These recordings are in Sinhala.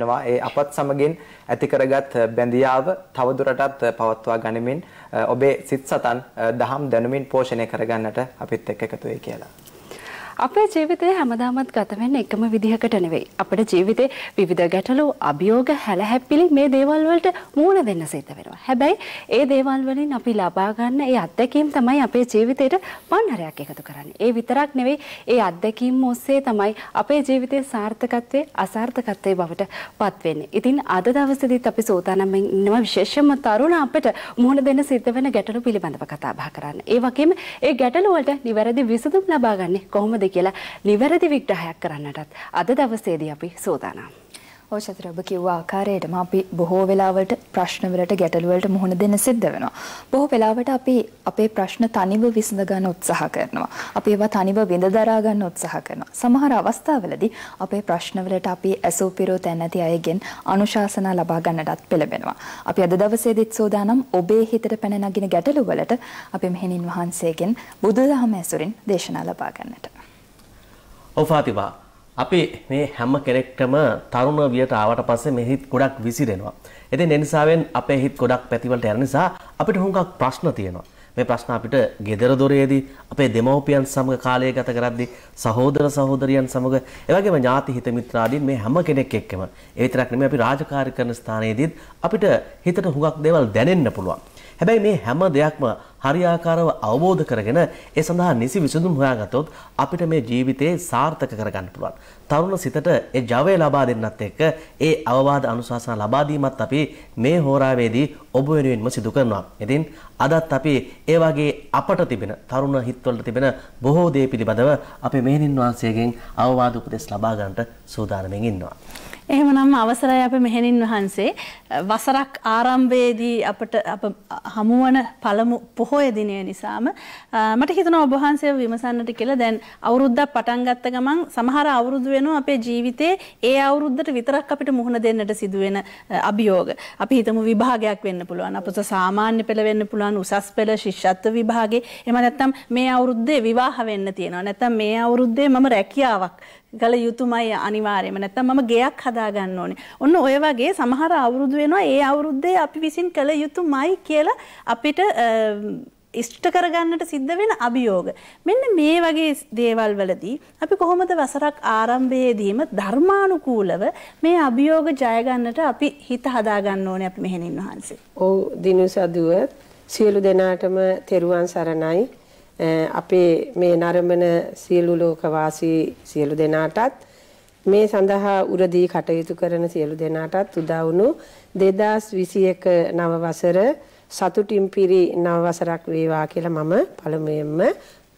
වෙනවා. ඒ අපත් සමගින් ඇති කරගත් බැඳියාව තවදුරටත් පවත්වා ගනිමින් ඔබේ සිත් සතන් දහම් දැනුමින් පෝෂණය කරගන්නට අපිත් එක්ක එකතු වෙයි කියලා. අපේ ජීවිතය හැමදාමත් ගත වෙන්නේ එකම විදිහකට නෙවෙයි. අපේ ජීවිතේ විවිධ ගැටලු, අභියෝග, හැලහැප්පිලි මේ දේවල් වලට මූණ දෙන්න සිද්ධ වෙනවා. හැබැයි ඒ දේවල් වලින් අපි ලබා ගන්න ඒ අත්දැකීම් තමයි අපේ ජීවිතේට පන්නරයක් එකතු කරන්නේ. ඒ විතරක් නෙවෙයි, ඒ අත්දැකීම් ඔස්සේ තමයි අපේ ජීවිතයේ සාර්ථකත්වයේ අසාර්ථකත්වයේ බවට පත් වෙන්නේ. ඉතින් අද දවසේදීත් අපි සෝදානම් ඉන්නවා විශේෂම තරුණ අපට මුහුණ දෙන්න සිද්ධ වෙන ගැටලු පිළිබඳව කතා බහ කරන්න. ඒ වගේම ඒ ගැටලු වලට නිවැරදි විසඳුම් ලබා ගන්න කොහොමද කොහොමද කියලා නිවැරදි විග්‍රහයක් කරන්නටත් අද දවසේදී අපි සූදානම්. ඕෂතර ඔබ කිව්වා ආකාරයටම අපි බොහෝ වෙලාවට ප්‍රශ්නවලට ගැටලුවලට මුහුණ දෙන්න සිද්ධ වෙනවා. බොහෝ වෙලාවට අපි අපේ ප්‍රශ්න තනිව විසඳ ගන්න උත්සාහ කරනවා. අපි ඒවා තනිව විඳ දරා ගන්න උත්සාහ කරනවා. සමහර අවස්ථාවලදී අපේ ප්‍රශ්නවලට අපි ඇසෝපිරෝ තැන් නැති අයගෙන් අනුශාසනා ලබා ගන්නටත් පෙළඹෙනවා. අපි අද දවසේදීත් සෝදානම් ඔබේ හිතට පැන නගින ගැටලුවලට අපි මෙහෙණින් වහන්සේගෙන් බුදුදහම ඇසුරින් දේශනා ලබා ගන්නට ඔෆාතිබා අපි මේ හැම කෙනෙක්ටම තරුණ වියට ආවට පස්සේ මේ හිත් ගොඩක් විසිරෙනවා. ඉතින් ඒ නිසාවෙන් අපේ හිත් ගොඩක් පැතිවලට යන නිසා අපිට හුඟක් ප්‍රශ්න තියෙනවා. මේ ප්‍රශ්න අපිට ගෙදර දොරේදී අපේ දෙමව්පියන් සමග කාලය ගත කරද්දී සහෝදර සහෝදරියන් සමග ඒ වගේම ඥාති හිත මිත්‍රාදීන් මේ හැම කෙනෙක් එක්කම ඒ විතරක් නෙමෙයි අපි රාජකාරී කරන ස්ථානයේදීත් අපිට හිතට හුඟක් දේවල් දැනෙන්න පුළුවන්. හැබැයි මේ හැම දෙයක්ම හරියාකාරව අවබෝධ කරගෙන ඒ සඳහා නිසි විසඳුම් හොයාගත්තොත් අපිට මේ ජීවිතේ සාර්ථක කරගන්න පුළුවන්. තරුණ සිතට ඒ ජවය ලබා දෙන්නත් එක්ක ඒ අවවාද අනුශාසන ලබා දීමත් අපි මේ හෝරාවේදී ඔබ වෙනුවෙන්ම සිදු කරනවා. ඉතින් අදත් අපි ඒ වගේ අපට තිබෙන තරුණ හිත්වලට තිබෙන බොහෝ දේ පිළිබඳව අපි මෙහෙණින් වහන්සේගෙන් අවවාද උපදෙස් ලබා ගන්නට සූදානමින් ඉන්නවා. එහෙමනම් අවසරයි අප මෙහෙණින් වහන්සේ වසරක් ආරම්භයේදී අපට අප හමුවන පළමු පොහොය දිනය නිසාම මට හිතනවා ඔබ වහන්සේ විමසන්නට කියලා දැන් අවුරුද්දක් පටන් ගත්ත ගමන් සමහර අවුරුදු වෙනවා අපේ ජීවිතේ ඒ අවුරුද්දට විතරක් අපිට මුහුණ දෙන්නට සිදුවෙන අභියෝග. අපි හිතමු විභාගයක් වෙන්න පුළුවන්. අපත සාමාන්‍ය පෙළ වෙන්න පුළුවන්, උසස් පෙළ, ශිෂ්‍යත්ව විභාගේ. එහෙම නැත්නම් මේ අවුරුද්දේ විවාහ වෙන්න තියෙනවා. නැත්නම් මේ අවුරුද්දේ මම රැකියාවක් ගල යුතුමයි අනිවාර්යයෙන්ම නැත්නම් මම ගෙයක් හදා ගන්න ඕනේ. ඔන්න ඔය වගේ සමහර අවුරුදු වෙනවා ඒ අවුරුද්දේ අපි විසින් කළ යුතුමයි කියලා අපිට ඉෂ්ට කරගන්නට සිද්ධ වෙන අභියෝග. මෙන්න මේ වගේ දේවල් වලදී අපි කොහොමද වසරක් ආරම්භයේදීම ධර්මානුකූලව මේ අභියෝග ජය ගන්නට අපි හිත හදා ගන්න ඕනේ අපි මෙහෙණින් වහන්සේ. ඔව් දිනුසදුව සියලු දෙනාටම තෙරුවන් සරණයි. අපේ මේ නරඹන සියලු ලෝකවාසී සියලු දෙනාටත් මේ සඳහා උරදී කටයුතු කරන සියලු දෙනාටත් උදා වුණු 2021 නව වසර සතුටින් පිරි නව වසරක් වේවා කියලා මම පළමුවෙන්ම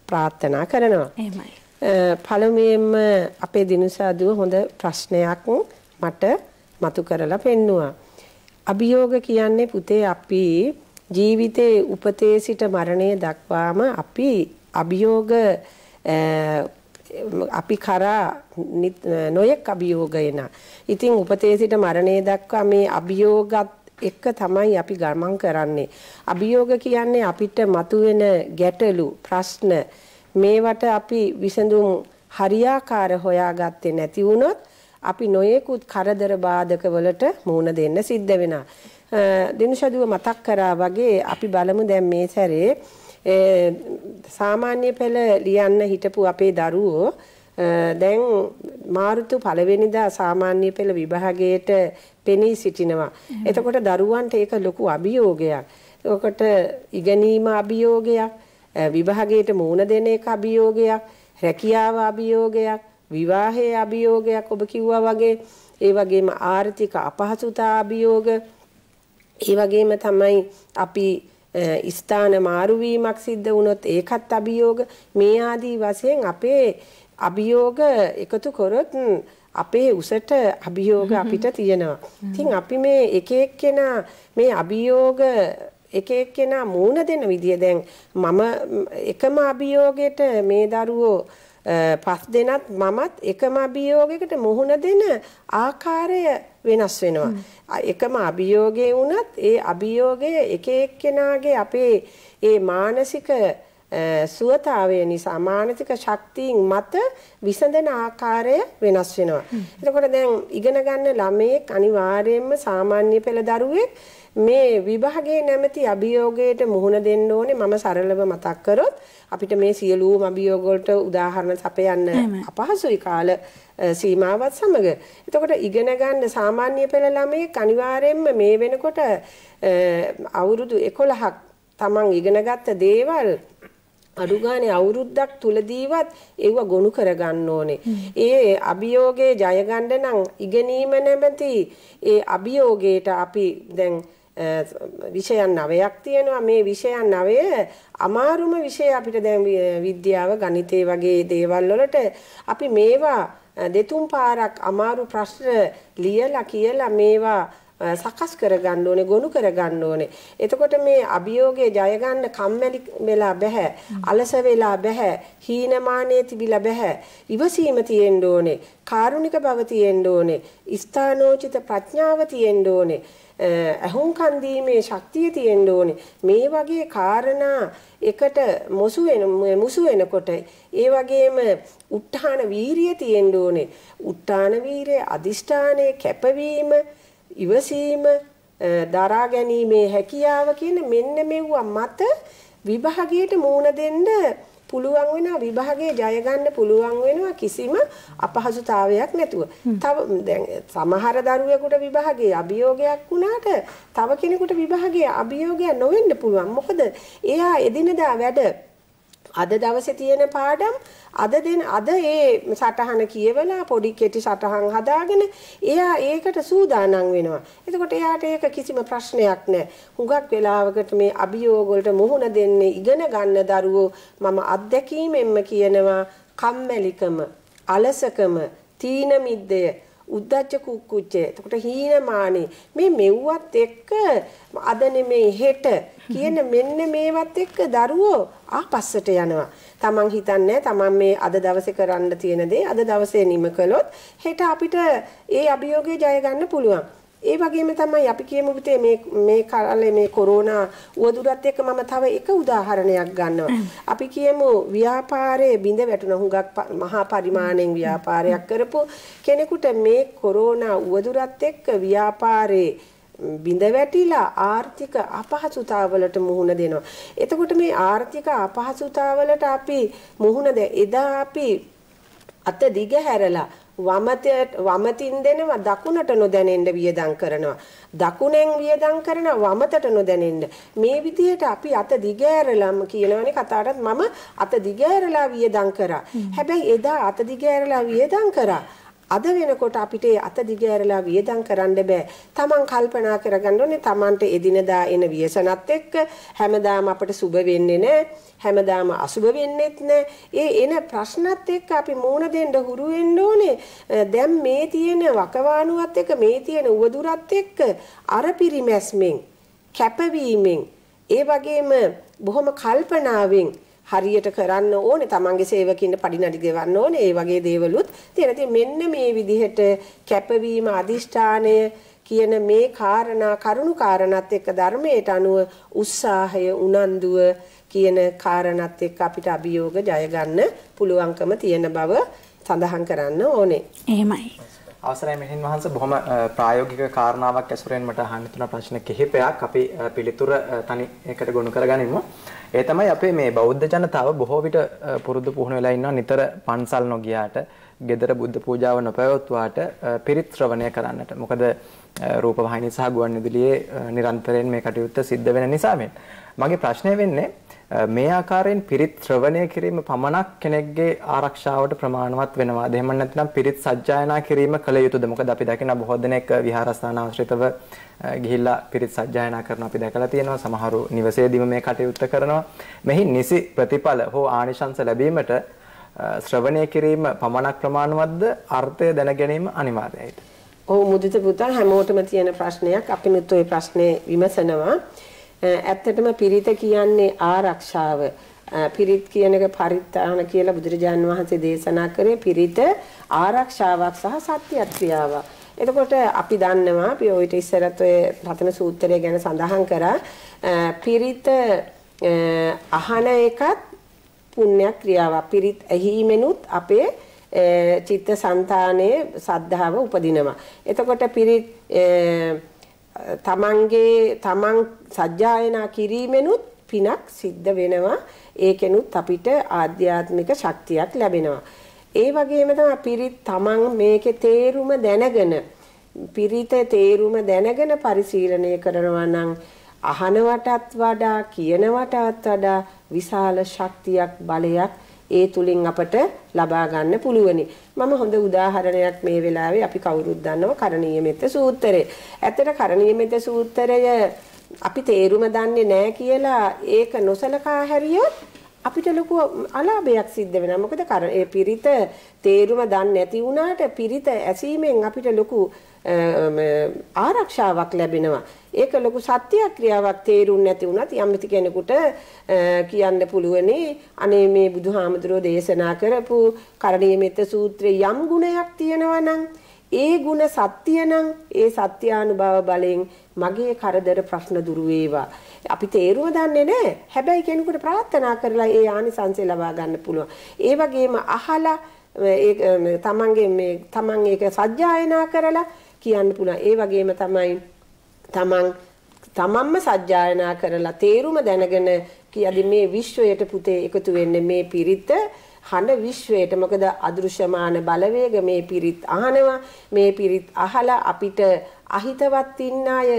ප්‍රාර්ථනා කරනවා. එහෙමයි. පළමුවෙන්ම අපේ දිනසාදුව හොඳ ප්‍රශ්නයක් මට මතු කරලා පෙන්නවා. අභියෝග කියන්නේ පුතේ අපි ජීවිතේ උපතේ සිට මරණය දක්වාම අපි අභියෝග අපි කරා නොයෙක් අභියෝග එන. ඉතින් උපතේ සිට මරණය දක්වා මේ අභියෝගත් එක්ක තමයි අපි ගමන් කරන්නේ. අභියෝග කියන්නේ අපිට මතුවෙන ගැටලු, ප්‍රශ්න මේවට අපි විසඳුම් හරියාකාර හොයාගත්තේ නැති වුණොත් අපි නොයෙකුත් කරදර බාධක වලට මුහුණ දෙන්න සිද්ධ වෙනවා. දිනුෂදුව මතක් කරා වගේ අපි බලමු දැන් මේ සැරේ සාමාන්‍ය පෙළ ලියන්න හිටපු අපේ දරුවෝ දැන් මාර්තු පළවෙනිදා සාමාන්‍ය පෙළ විභාගයට පෙනී සිටිනවා. එතකොට දරුවන්ට ඒක ලොකු අභියෝගයක්. ඔකට ඉගෙනීම අභියෝගයක්, විභාගයට මුණ දෙන එක අභියෝගයක්, රැකියාව අභියෝගයක්, විවාහයේ අභියෝගයක් ඔබ කිව්වා වගේ ඒ වගේම ආර්ථික අපහසුතා අභියෝග ඒ වගේම තමයි අපි ස්ථාන මාරුවීමක් සිද්ධ වුණොත් ඒකත් අභියෝග මේ ආදී වශයෙන් අපේ අභියෝග එකතු කරොත් අපේ උසට අභියෝග අපිට තියෙනවා. ඉතින් අපි මේ එක එක්කෙනා මේ අභියෝග එක එක්කෙනා මූණ දෙන විදිය දැන් මම එකම අභියෝගයට මේ දරුවෝ පස් දෙනත් මමත් එකම අභියෝගයකට මුහුණ දෙන ආකාරය වෙනස් වෙනවා. එකම අභියෝගයේ වුණත් ඒ අභියෝගය එක එක්කෙනාගේ අපේ ඒ මානසික සුවතාවය නිසා මානසික ශක්තියින් මත විසඳන ආකාරය වෙනස් වෙනවා. එතකොට දැන් ඉගෙන ගන්න ළමයෙක් අනිවාර්යයෙන්ම සාමාන්‍ය පෙළ දරුවෙක් මේ විභාගයේ නැමැති අභියෝගයට මුහුණ දෙන්න ඕනේ මම සරලව මතක් කරොත් අපිට මේ සියලුම අභියෝග වලට උදාහරණ සපයන්න අපහසුයි කාල සීමාවත් සමග. එතකොට ඉගෙන ගන්න සාමාන්‍ය පෙළ ළමයෙක් අනිවාර්යයෙන්ම මේ වෙනකොට අවුරුදු 11ක් Taman ඉගෙනගත්ත දේවල් අඩු ගානේ අවුරුද්දක් තුලදීවත් ඒව ගොනු කරගන්න ඕනේ. ඒ අභියෝගේ ජය ගන්න නම් ඉගෙනීම නැමැති ඒ අභියෝගයට අපි දැන් විෂයන් නවයක් තියෙනවා මේ විෂයන් නවය අමාරුම විෂය අපිට දැන් විද්‍යාව ගණිතය වගේ දේවල් වලට අපි මේවා දෙතුන් පාරක් අමාරු ප්‍රශ්න ලියලා කියලා මේවා සකස් කරගන්න ඕනේ ගොනු කරගන්න ඕනේ. එතකොට මේ අභියෝගය ජය ගන්න කම්මැලි වෙලා බෑ. අලස වෙලා බෑ. හීනමානයේ තිබිලා බෑ. ඉවසීම තියෙන්න ඕනේ. කාරුණික බව තියෙන්න ඕනේ. ස්ථානෝචිත ප්‍රඥාව තියෙන්න ඕනේ. අහුම්කන් දීමේ ශක්තිය තියෙන්න ඕනේ. මේ වගේ කාරණා එකට මොසු වෙන මුසු වෙනකොට ඒ වගේම උත්හාන වීරිය තියෙන්න ඕනේ. උත්හාන වීරිය අදිෂ්ඨානයේ කැපවීම ඉවසීම දරා ගැනීමේ හැකියාව කියන මෙන්න මෙවුව මත විභාගයට මූණ දෙන්න පුළුවන් වෙනවා විභාගයේ ජය ගන්න පුළුවන් වෙනවා කිසිම අපහසුතාවයක් නැතුව. තව දැන් සමහර දරුවෙකුට විභාගයේ අභියෝගයක් වුණාට තව කෙනෙකුට විභාගයේ අභියෝගයක් නොවෙන්න පුළුවන්. මොකද එයා එදිනදා වැඩ අද දවසේ තියෙන පාඩම් අද දෙන අද ඒ සටහන කියවලා පොඩි කෙටි සටහන් හදාගෙන එයා ඒකට සූදානම් වෙනවා. එතකොට එයාට ඒක කිසිම ප්‍රශ්නයක් නැහැ. හුඟක් වෙලාවකට මේ අභියෝග වලට මුහුණ දෙන්නේ ඉගෙන ගන්න දරුවෝ මම අත්දැකීමෙන්ම කියනවා කම්මැලිකම, අලසකම, තීන මිද්දය උද්දච්ච කුක්කුච්චය. එතකොට හීනමානේ මේ මෙව්වත් එක්ක අද නෙමෙයි හෙට කියන මෙන්න මේවත් එක්ක දරුවෝ ආපස්සට යනවා. තමන් හිතන්නේ තමන් මේ අද දවසේ කරන්න තියෙන දේ අද දවසේ නිම කළොත් හෙට අපිට ඒ අභියෝගය ජය ගන්න පුළුවන්. ඒ වගේම තමයි අපි කියමු පිටේ මේ මේ කාලේ මේ කොරෝනා උවදුරත් එක්ක මම තව එක උදාහරණයක් ගන්නවා. අපි කියමු ව්‍යාපාරයේ බිඳ වැටුණ හුඟක් මහා පරිමාණයෙන් ව්‍යාපාරයක් කරපු කෙනෙකුට මේ කොරෝනා උවදුරත් එක්ක ව්‍යාපාරයේ බිඳ වැටිලා ආර්ථික අපහසුතාවලට මුහුණ දෙනවා. එතකොට මේ ආර්ථික අපහසුතාවලට අපි මුහුණ එදා අපි අත දිග හැරලා වමතින් දෙනවා දකුණට නොදැනෙන්න වියදම් කරනවා. දකුණෙන් වියදම් කරන වමතට නොදැනෙන්න. මේ විදිහට අපි අත දිගෑරලම කියනවනේ කතාවටත් මම අත දිගෑරලා වියදම් කරා. හැබැයි එදා අත දිගෑරලා වියදම් කරා. අද වෙනකොට අපිට අත දිගෑරලා වියදම් කරන්න බෑ. Taman කල්පනා කරගන්න ඕනේ Tamanට එදිනදා එන ව්‍යසනත් එක්ක හැමදාම අපට සුබ වෙන්නේ නෑ. හැමදාම අසුබ වෙන්නෙත් නෑ. ඒ එන ප්‍රශ්නත් එක්ක අපි මූණ දෙන්න හුරු වෙන්න ඕනේ. දැන් මේ තියෙන වකවානුවත් එක්ක මේ තියෙන උවදුරත් එක්ක අර පිරිමැස්මෙන් කැපවීමෙන් ඒ වගේම බොහොම කල්පනාවෙන් හරියට කරන්න ඕනේ තමන්ගේ සේවකින්ට පඩිනඩි ගෙවන්න ඕනේ ඒ වගේ දේවලුත් තියෙන. ඉතින් මෙන්න මේ විදිහට කැපවීම අදිෂ්ඨානය කියන මේ කාරණා කරුණු කාරණාත් එක්ක ධර්මයට අනුව උත්සාහය උනන්දුව කියන කාරණාත් එක්ක අපිට අභියෝග ජය ගන්න පුළුවන්කම තියෙන බව සඳහන් කරන්න ඕනේ. එහෙමයි. අවසරයි මෙහෙන් වහන්ස බොහොම ප්‍රායෝගික කාරණාවක් ඇසුරෙන් මට අහන්න තුන ප්‍රශ්න කිහිපයක් අපි පිළිතුර තනි එකට ගොනු කරගනිමු. ඒ තමයි අපේ මේ බෞද්ධ ජනතාව බොහෝ විට පුරුදු පුහුණු වෙලා ඉන්නවා නිතර පන්සල් නොගියාට ගෙදර බුද්ධ පූජාව නොපැවැත්වුවාට පිරිත් ශ්‍රවණය කරන්නට. මොකද රූපවාහිනී සහ ගුවන්විදුලියේ නිරන්තරයෙන් මේ කටයුත්ත සිද්ධ වෙන නිසාවෙන්. මගේ ප්‍රශ්නය වෙන්නේ මේ ආකාරයෙන් පිරිත් ශ්‍රවණය කිරීම පමණක් කෙනෙක්ගේ ආරක්ෂාවට ප්‍රමාණවත් වෙනවාද? එහෙම නැත්නම් පිරිත් සජ්ජායනා කිරීම කළ යුතුද? මොකද අපි දකින බොහෝ දෙනෙක් විහාරස්ථාන ආශ්‍රිතව ගිහිල්ලා පිරිත් සජ්ජායනා කරන අපි දැකලා තියෙනවා. සමහරු නිවසේදීම මේ කටයුත්ත කරනවා. මෙහි නිසි ප්‍රතිඵල හෝ ආනිශංස ලැබීමට ශ්‍රවණය කිරීම පමණක් ප්‍රමාණවත්ද? අර්ථය දැන ගැනීම අනිවාර්යයිද? ඔව් මුදිත පුතා හැමෝටම තියෙන ප්‍රශ්නයක්. අපිනුත් ওই ප්‍රශ්නේ විමසනවා. ඇත්තටම පිරිත කියන්නේ ආරක්ෂාව. පිරිත් කියන එක පරිත්තාන කියලා බුදුරජාන් වහන්සේ දේශනා කරේ පිරිත ආරක්ෂාවක් සහ සත්‍යත්‍යාවක්. එතකොට අපි දන්නවා අපි ඔය ඉස්සරත් ඔය රතන සූත්‍රය ගැන සඳහන් කරා පිරිත අහන එකත් පුණ්‍ය ක්‍රියාවක්. පිරිත් ඇහිමෙනුත් අපේ චිත්ත સંතානයේ සද්ධාව උපදිනවා. එතකොට පිරිත් තමන්ගේ තමන් සජ්ජායනා කිරීමෙනුත් පිනක් සිද්ධ වෙනවා. ඒකෙනුත් අපිට ආධ්‍යාත්මික ශක්තියක් ලැබෙනවා. ඒ වගේම තමයි පිරිත් තමන් මේකේ තේරුම දැනගෙන පිරිත තේරුම දැනගෙන පරිශීලනය කරනවා නම් අහනවටත් වඩා කියනවටත් වඩා විශාල ශක්තියක් බලයක් ඒ තුලින් අපට ලබා ගන්න පුළුවනි. මම හොඳ උදාහරණයක් මේ වෙලාවේ අපි කවුරුත් දන්නව කරණීය මෙත්ත සූත්‍රය. ඇත්තට කරණීය මෙත්ත සූත්‍රය අපි තේරුම දන්නේ නැහැ කියලා ඒක නොසලකා හැරියොත් අපිට ලොකු අලාභයක් සිද්ධ වෙනවා. මොකද ඒ පිරිත තේරුම දන්නේ නැති වුණාට පිරිත ඇසීමෙන් අපිට ලොකු ආරක්ෂාවක් ලැබෙනවා. ඒක ලොකු සත්‍ය ක්‍රියාවක් තේරුම් නැති වුණත් යම්ති කෙනෙකුට කියන්න පුළුවනි අනේ මේ බුදුහාමුදුරෝ දේශනා කරපු කරණීය මෙත්ත සූත්‍රයේ යම් ගුණයක් තියෙනවා නම් ඒ ಗುಣ සත්‍ය නම් ඒ සත්‍යානුභව බලෙන් මගේ කරදර ප්‍රශ්න දුරු වේවා. අපි තේරුව දන්නේ නැහැ. හැබැයි කෙනෙකුට ප්‍රාර්ථනා කරලා ඒ ආනිසංසය ලබා ගන්න පුළුවන්. ඒ වගේම අහලා ඒ තමන්ගේ මේ තමන් ඒක සජ්ජායනා කරලා කියන්න පුළුවන්. ඒ වගේම තමයි තමන් තමන්ම සජ්ජායනා කරලා තේරුම දැනගෙන කියදි මේ විශ්වයට පුතේ එකතු වෙන්නේ මේ පිරිත හඬ විශ්වයට මොකද අදෘශ්‍යමාන බලවේග මේ පිරිත් අහනවා මේ පිරිත් අහලා අපිට අහිතවත් ඉන්න අය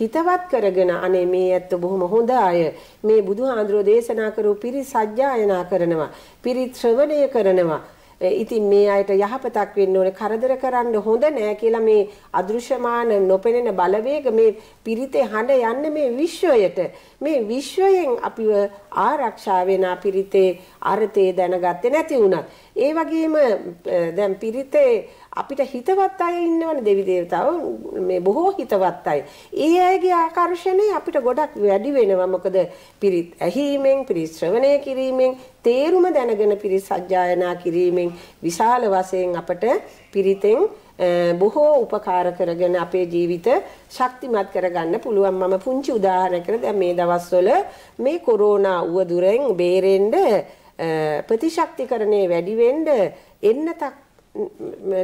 හිතවත් කරගෙන අනේ මේ ඇත්ත බොහොම හොඳ අය මේ බුදුහාඳුරෝ දේශනා කරූ පිරිත් සජ්ජායනා කරනවා පිරිත් ශ්‍රවණය කරනවා ඉතින් මේ අයට යහපතක් වෙන්න ඕනේ කරදර කරන්න හොඳ නෑ කියලා මේ අදෘශ්‍යමාන නොපෙනෙන බලවේග මේ පිරිතේ හඬ යන්නේ මේ විශ්වයට මේ විශ්වයෙන් අපිව ආරක්ෂා වෙන පිරිතේ අර්ථය දැනගත්තේ නැති වුණත්. ඒ වගේම දැන් පිරිතේ අපිට හිතවත් අය ඉන්නවනේ දෙවි දේවතාවෝ මේ බොහෝ හිතවත් අය. ඒ අයගේ ආකර්ෂණය අපිට ගොඩක් වැඩි වෙනවා. මොකද පිරිත් ඇහිීමෙන්, පිරිත් ශ්‍රවණය කිරීමෙන්, තේරුම දැනගෙන පිරිත් සජ්ජායනා කිරීමෙන් විශාල වශයෙන් අපට පිරිතෙන් බොහෝ උපකාර කරගෙන අපේ ජීවිත ශක්තිමත් කරගන්න පුළුවන් මම පුංචි උදාහරණයක් දැන් මේ දවස්වල මේ කොරෝනා උවදුරෙන් බේරෙන්න ප්‍රතිශක්තිකරණය වැඩි වෙන්න එන්නතක්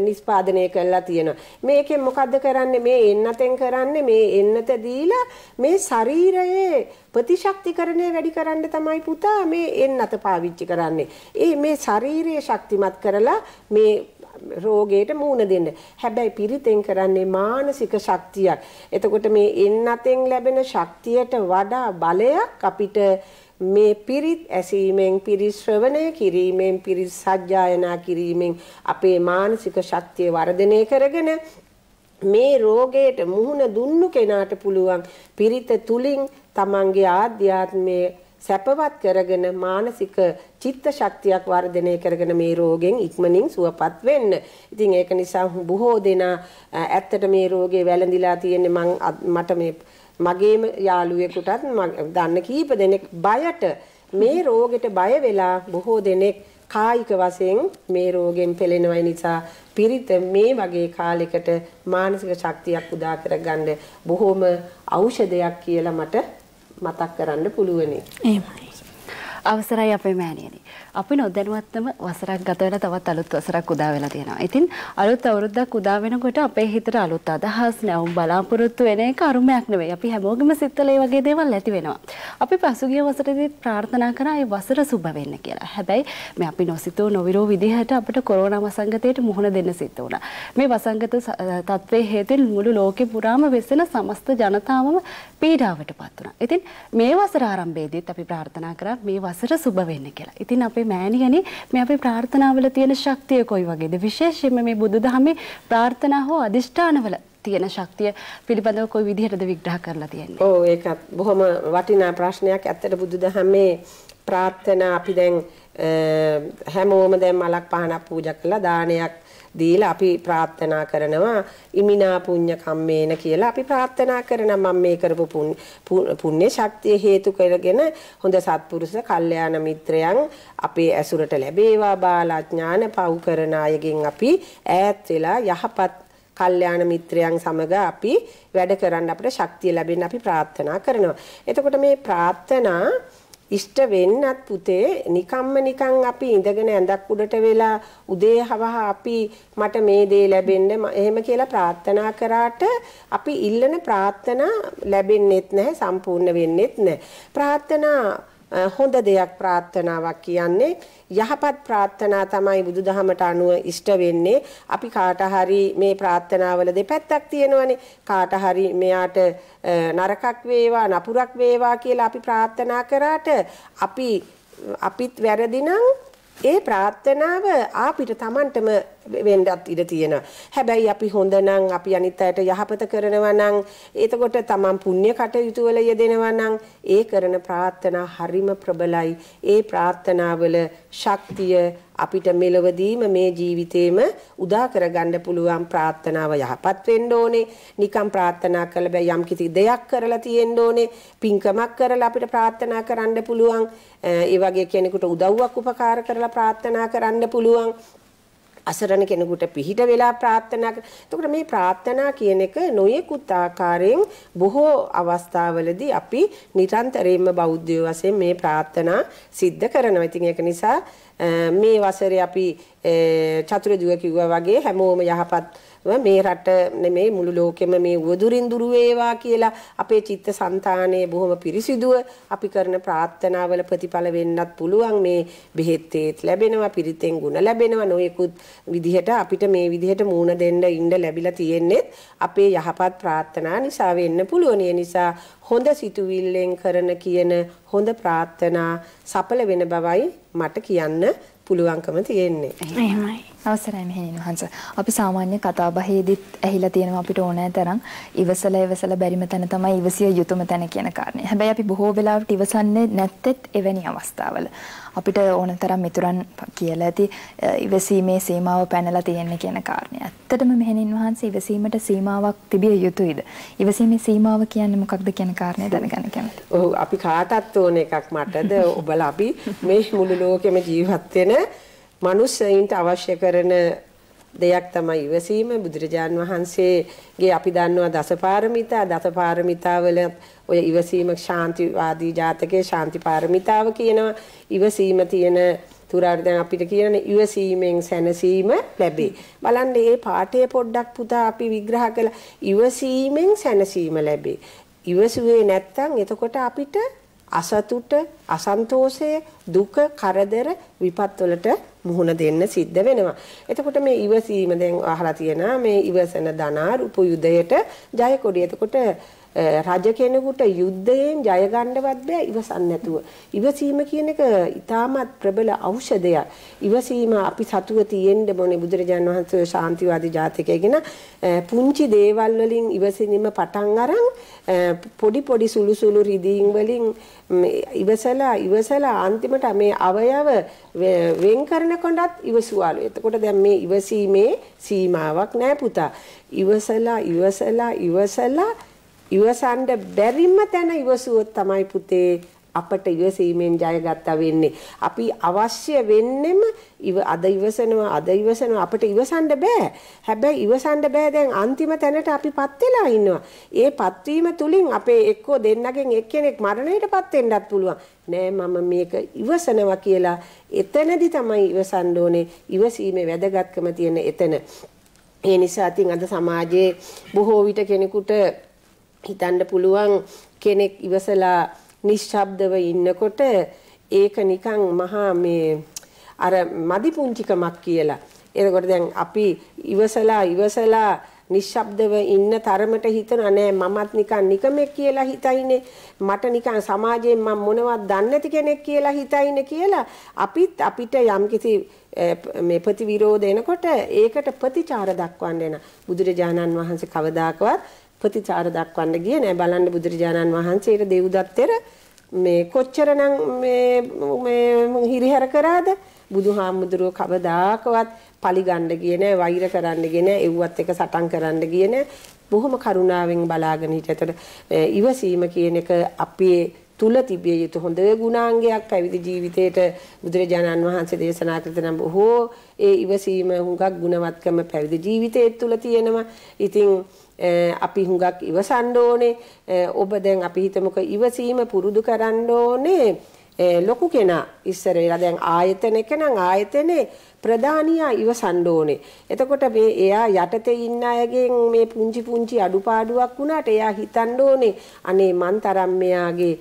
නිෂ්පාදනය කරලා තියෙනවා. මේකෙන් මොකද්ද කරන්නේ? මේ එන්නතෙන් කරන්නේ මේ එන්නත දීලා මේ ශරීරයේ ප්‍රතිශක්තිකරණය වැඩි කරන්න තමයි පුතා මේ එන්නත පාවිච්චි කරන්නේ. ඒ මේ ශරීරය ශක්තිමත් කරලා මේ රෝගයට මූණ දෙන්න. හැබැයි පිරිතෙන් කරන්නේ මානසික ශක්තියක්. එතකොට මේ එන්නතෙන් ලැබෙන ශක්තියට වඩා බලයක් අපිට මේ පිරිත් ඇසීමෙන් පිරිත් ශ්‍රවණය කිරීමෙන් පිරිත් සජ්ජායනා කිරීමෙන් අපේ මානසික ශක්තිය වර්ධනය කරගෙන මේ රෝගයට මුහුණ දුන්නු කෙනාට පුළුවන් පිරිත තුලින් තමන්ගේ ආධ්‍යාත්මයේ සැපවත් කරගෙන මානසික චිත්ත ශක්තියක් වර්ධනය කරගෙන මේ රෝගෙන් ඉක්මනින් සුවපත් වෙන්න. ඉතින් ඒක නිසා බොහෝ දෙනා ඇත්තට මේ රෝගේ වැළඳිලා තියෙන්නේ මට මේ මගේම යාළුවෙකුටත් දන්න කීප දෙනෙක් බයට මේ රෝගෙට බය වෙලා බොහෝ දෙනෙක් කායික වශයෙන් මේ රෝගෙන් පෙළෙනවයි නිසා පිරිත මේ වගේ කාලයකට මානසික ශක්තියක් උදා කරගන්න බොහොම ඖෂධයක් කියලා මට මතක් කරන්න පුළුවනි. එහෙමයි. අවසරයි අපේ මෑණියනි. අපි නොදැනුවත්වම වසරක් ගත වෙලා තවත් අලුත් වසරක් උදා වෙලා තියෙනවා. ඉතින් අලුත් අවුරුද්දක් උදා වෙනකොට අපේ හිතට අලුත් අදහස් නැවුම් බලාපොරොත්තු වෙන එක අරුමයක් නෙවෙයි. අපි හැමෝගෙම සිත්වල ඒ වගේ දේවල් ඇති වෙනවා. අපි පසුගිය වසරේදීත් ප්‍රාර්ථනා කරා ඒ වසර සුබ වෙන්න කියලා. හැබැයි මේ අපි නොසිතූ නොවිරෝ විදිහට අපිට කොරෝනා වසංගතයට මුහුණ දෙන්න සිද්ධ වුණා. මේ වසංගත තත්ත්වයේ හේතුවෙන් මුළු ලෝකෙ පුරාම වෙසෙන සමස්ත ජනතාවම පීඩාවට පත් වුණා. ඉතින් මේ වසර ආරම්භයේදීත් අපි ප්‍රාර්ථනා කරා මේ වසර සුබ වෙන්න කියලා. ඉතින් අපේ හැබැයි මෑණියනි මේ අපේ ප්‍රාර්ථනාවල තියෙන ශක්තිය කොයි වගේද? විශේෂයෙන්ම මේ බුදුදහමේ ප්‍රාර්ථනා හෝ අදිෂ්ඨානවල තියෙන ශක්තිය පිළිබඳව කොයි විදිහටද විග්‍රහ කරලා තියෙන්නේ? ඔව් ඒකත් බොහොම වටිනා ප්‍රශ්නයක්. ඇත්තට බුදුදහමේ ප්‍රාර්ථනා අපි දැන් හැමෝම දැන් මලක් පහනක් පූජා කළා දානයක් දීලා අපි ප්‍රාර්ථනා කරනවා ඉමිනා පුඤ්ඤ කම්මේන කියලා අපි ප්‍රාර්ථනා කරනවා මම මේ කරපු පුණ්‍ය ශක්තිය හේතු කරගෙන හොඳ සත්පුරුෂ කල්යාණ මිත්‍රයන් අපේ ඇසුරට ලැබේවා බාලඥාන පවු කරන අයගෙන් අපි ඈත් වෙලා යහපත් කල්යාණ මිත්‍රයන් සමග අපි වැඩ කරන්න අපිට ශක්තිය ලැබෙන්න අපි ප්‍රාර්ථනා කරනවා. එතකොට මේ ප්‍රාර්ථනා ඉෂ්ට වෙන්නත් පුතේ නිකම්ම නිකන් අපි ඉඳගෙන ඇඳක් උඩට වෙලා උදේ හවහ අපි මට මේ දේ ලැබෙන්න එහෙම කියලා ප්‍රාර්ථනා කරාට අපි ඉල්ලන ප්‍රාර්ථනා ලැබෙන්නේත් නැහැ සම්පූර්ණ වෙන්නේත් නැහැ ප්‍රාර්ථනා හොඳ දෙයක් ප්‍රාර්ථනාවක් කියන්නේ යහපත් ප්‍රාර්ථනා තමයි බුදුදහමට අනුව ඉෂ්ට වෙන්නේ. අපි කාට හරි මේ ප්‍රාර්ථනාවල දෙපැත්තක් තියෙනවනේ. කාට හරි මෙයාට නරකක් වේවා, නපුරක් වේවා කියලා අපි ප්‍රාර්ථනා කරාට අපි අපිත් වැරදි ඒ ප්‍රාර්ථනාව ආපිට Tamanටම වෙන්නත් ඉඩ තියෙනවා. හැබැයි අපි හොඳ නම් අපි අනිත් අයට යහපත කරනවා නම් එතකොට තමන් පුණ්‍ය කටයුතු වල යෙදෙනවා නම් ඒ කරන ප්‍රාර්ථනා හරිම ප්‍රබලයි. ඒ ප්‍රාර්ථනාවල ශක්තිය අපිට මෙලවදීම මේ ජීවිතේම උදා කරගන්න පුළුවන් ප්‍රාර්ථනාව යහපත් වෙන්න ඕනේ. නිකම් ප්‍රාර්ථනා කළ බෑ යම් කිසි දෙයක් කරලා තියෙන්න ඕනේ. පින්කමක් කරලා අපිට ප්‍රාර්ථනා කරන්න පුළුවන්. ඒ වගේ කෙනෙකුට උදව්වක් උපකාර කරලා ප්‍රාර්ථනා කරන්න පුළුවන්. අසරණ කෙනෙකුට පිහිට වෙලා ප්‍රාර්ථනා කරන. එතකොට මේ ප්‍රාර්ථනා කියන එක නොයෙකුත් ආකාරයෙන් බොහෝ අවස්ථාවලදී අපි නිරන්තරයෙන්ම බෞද්ධයෝ වශයෙන් මේ ප්‍රාර්ථනා සිද්ධ කරනවා. ඉතින් ඒක නිසා මේ වසරේ අපි චතුර දුව කිව්වා වගේ හැමෝම යහපත් මේ රට නෙමේ මුළු ලෝකෙම මේ උවදුරින් දුර වේවා කියලා අපේ චිත්ත સંතානයේ බොහොම පිරිසිදුව අපි කරන ප්‍රාර්ථනාවල ප්‍රතිඵල වෙන්නත් පුළුවන් මේ බෙහෙත් ඒත් ලැබෙනවා පිරිතෙන් ගුණ ලැබෙනවා නොයෙකුත් විදිහට අපිට මේ විදිහට මූණ දෙන්න ඉන්න ලැබිලා තියෙන්නේ අපේ යහපත් ප්‍රාර්ථනා නිසා වෙන්න පුළුවන් නිසා හොඳ සිතුවිල්ලෙන් කරන කියන හොඳ ප්‍රාර්ථනා සඵල වෙන බවයි මට කියන්න පුළුවන්කම තියෙන්නේ. එහෙමයි. අවසරයි මෙහෙණින් වහන්ස. අපි සාමාන්‍ය කතා බහේදීත් ඇහිලා තියෙනවා අපිට ඕනෑ තරම් ඉවසලා ඉවසලා බැරිම තැන තමයි ඉවසිය යුතුම තැන කියන කාරණේ. හැබැයි අපි බොහෝ වෙලාවට ඉවසන්නේ නැත්තේ එවැනි අවස්ථාවල. අපිට ඕන තරම් මිතුරන් කියලා ඇති ඉවසීමේ සීමාව පැනලා තියෙන කියන කාරණය. ඇත්තටම මෙහෙණින් වහන්සේ ඉවසීමට සීමාවක් තිබිය යුතුයිද? ඉවසීමේ සීමාව කියන්නේ මොකක්ද කියන කාරණය දැනගන්න කැමතියි. ඔව් අපි කාටත් ඕන එකක් මටද ඔබලා අපි මේ මුළු ලෝකෙම ජීවත් වෙන මිනිස්සුන්ට අවශ්‍ය කරන දෙයක් තමයි ඉවසීම බුදුරජාන් වහන්සේගේ අපි දන්නවා දසපාරමිතා දසපාරමිතාවල ඔය ඉවසීම ශාන්තිවාදී ජාතකයේ ශාන්ති පාරමිතාව කියනවා ඉවසීම තියෙන තුරාට දැන් අපිට කියන ඉවසීමෙන් සැනසීම ලැබේ බලන්න මේ පාඩේ පොඩ්ඩක් පුතා අපි විග්‍රහ කළා ඉවසීමෙන් සැනසීම ලැබේ ඉවසුවේ නැත්තම් එතකොට අපිට අසතුට අසන්තෝෂය දුක කරදර විපත් වලට මුහුණ දෙන්න සිද්ධ වෙනවා. එතකොට මේ ඉවසීම දැන් අහලා තියෙනවා මේ ඉවසන ධනාරූප යුදයට ජය කොඩිය. එතකොට රජ කෙනෙකුට යුද්ධයෙන් ජය ගන්නවත් බෑ ඉවසන් නැතුව. ඉවසීම කියන එක ඊටමත් ප්‍රබල ඖෂධයක්. ඉවසීම අපි සතුව තියෙන්න ඕනේ බුදුරජාණන් වහන්සේ ශාන්තිවාදී ජාතකයේගෙන පුංචි දේවල් වලින් ඉවසීම පටන් අරන් පොඩි පොඩි සුළු සුළු රිදීම් වලින් ඉවසලා ඉවසලා අන්තිමට මේ අවයව වෙන් කරනකොටත් ඉවසුවාලු. එතකොට දැන් මේ ඉවසීමේ සීමාවක් නෑ පුතා. ඉවසලා ඉවසලා ඉවසලා ඉවසන්න බැරිම තැන ඉවසුවොත් තමයි පුතේ අපට ඉවසීමෙන් ජයගත්තා වෙන්නේ. අපි අවශ්‍ය වෙන්නෙම ඉව අද ඉවසනවා අද ඉවසනවා අපිට ඉවසන්න බෑ. හැබැයි ඉවසන්න බෑ දැන් අන්තිම තැනට අපිපත් වෙලා ඉන්නවා. ඒපත් වීම තුලින් අපේ එක්කෝ දෙන්නගෙන් එක්කෙනෙක් මරණයටපත් වෙන්නත් පුළුවන්. නෑ මම මේක ඉවසනවා කියලා එතනදි තමයි ඉවසන්න ඕනේ. ඉවසීමේ වැදගත්කම තියෙන එතන. ඒ නිසා අද සමාජයේ බොහෝ විට කෙනෙකුට හිතන්න පුළුවන් කෙනෙක් ඉවසලා නිශ්ශබ්දව ඉන්නකොට ඒක නිකන් මහා මේ අර මදි පුංචිකමක් කියලා. එතකොට දැන් අපි ඉවසලා ඉවසලා නිශ්ශබ්දව ඉන්න තරමට හිතනවා නෑ මමත් නිකන් නිකමෙක් කියලා හිතයිනේ මට නිකන් සමාජයෙන් මම මොනවත් දන්නේ නැති කෙනෙක් කියලා හිතයිනේ කියලා අපිත් අපිට යම්කිසි මේ ප්‍රතිවිරෝධ එනකොට ඒකට ප්‍රතිචාර දක්වන්න එන බුදුරජාණන් වහන්සේ කවදාකවත් ප්‍රතිචාර දක්වන්න ගියේ නෑ බලන්න බුදුරජාණන් වහන්සේට දෙව්දත්තර මේ කොච්චරනම් මේ මේ හිරිහැර කරාද බුදුහාමුදුරුව කවදාකවත් පලිගන්න ගියේ නෑ වෛර කරන්න ගියේ නෑ එව්වත් එක සටන් කරන්න ගියේ නෑ බොහොම කරුණාවෙන් බලාගෙන හිටියට ඉවසීම කියන එක අපේ තුල තිබිය යුතු හොඳ ගුණාංගයක් පැවිදි ජීවිතයට බුදුරජාණන් වහන්සේ දේශනා කළ තනම් බොහෝ ඒ ඉවසීම හුඟක් ගුණවත්කම පැවිදි ජීවිතයේ තුල තියෙනවා. ඉතින් අපි හුඟක් ඉවසන්න ඕනේ. ඔබ දැන් අපි හිතමුක ඉවසීම පුරුදු කරන්න ඕනේ. ලොකු කෙනා ඉස්සර වෙලා දැන් ආයතනක නම් ආයතනේ ප්‍රධානියා ඉවසන්න ඕනේ. එතකොට මේ එයා යටතේ ඉන්න අයගෙන් මේ පුංචි පුංචි අඩුපාඩුවක් වුණාට එයා හිතන්න ඕනේ අනේ මන් තරම් මෙයාගේ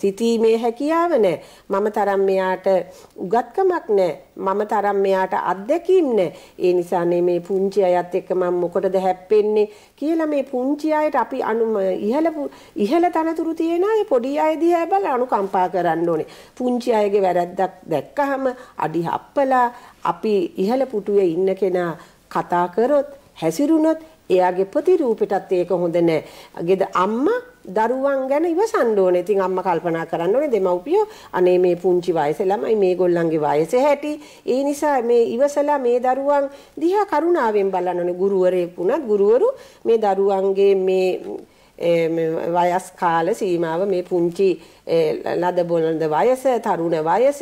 සිතීමේ හැකියාව නැහැ. මම තරම් මෙයාට උගත්කමක් නැහැ. මම තරම් මෙයාට අත්දැකීම් නැහැ. ඒ නිසානේ මේ පුංචි අයත් එක්ක මම මොකටද හැප්පෙන්නේ කියලා මේ පුංචි අයට අපි අනුම ඉහළ ඉහළ තනතුරු තියෙන අය පොඩි අය දිහා බලලා අනුකම්පා කරන්න ඕනේ. පුංචි අයගේ වැරැද්දක් දැක්කහම අඩි හප්පලා අපි ඉහළ පුටුවේ ඉන්න කෙනා කතා කරොත් හැසිරුණොත් එයාගේ ප්‍රතිරූපෙටත් ඒක හොඳ නෑ. ගෙද අම්මා දරුවන් ගැන ඉවසන්න ඕනේ. ඉතින් අම්මා කල්පනා කරන්න ඕනේ දෙමව්පියෝ අනේ මේ පුංචි වයසේ ළමයි මේගොල්ලන්ගේ වයසේ හැටි. ඒ නිසා මේ ඉවසලා මේ දරුවන් දිහා කරුණාවෙන් බලන්න ඕනේ. ගුරුවරයෙක් වුණත් ගුරුවරු මේ දරුවන්ගේ මේ වයස් කාල සීමාව මේ පුංචි ලද බොළඳ වයස තරුණ වයස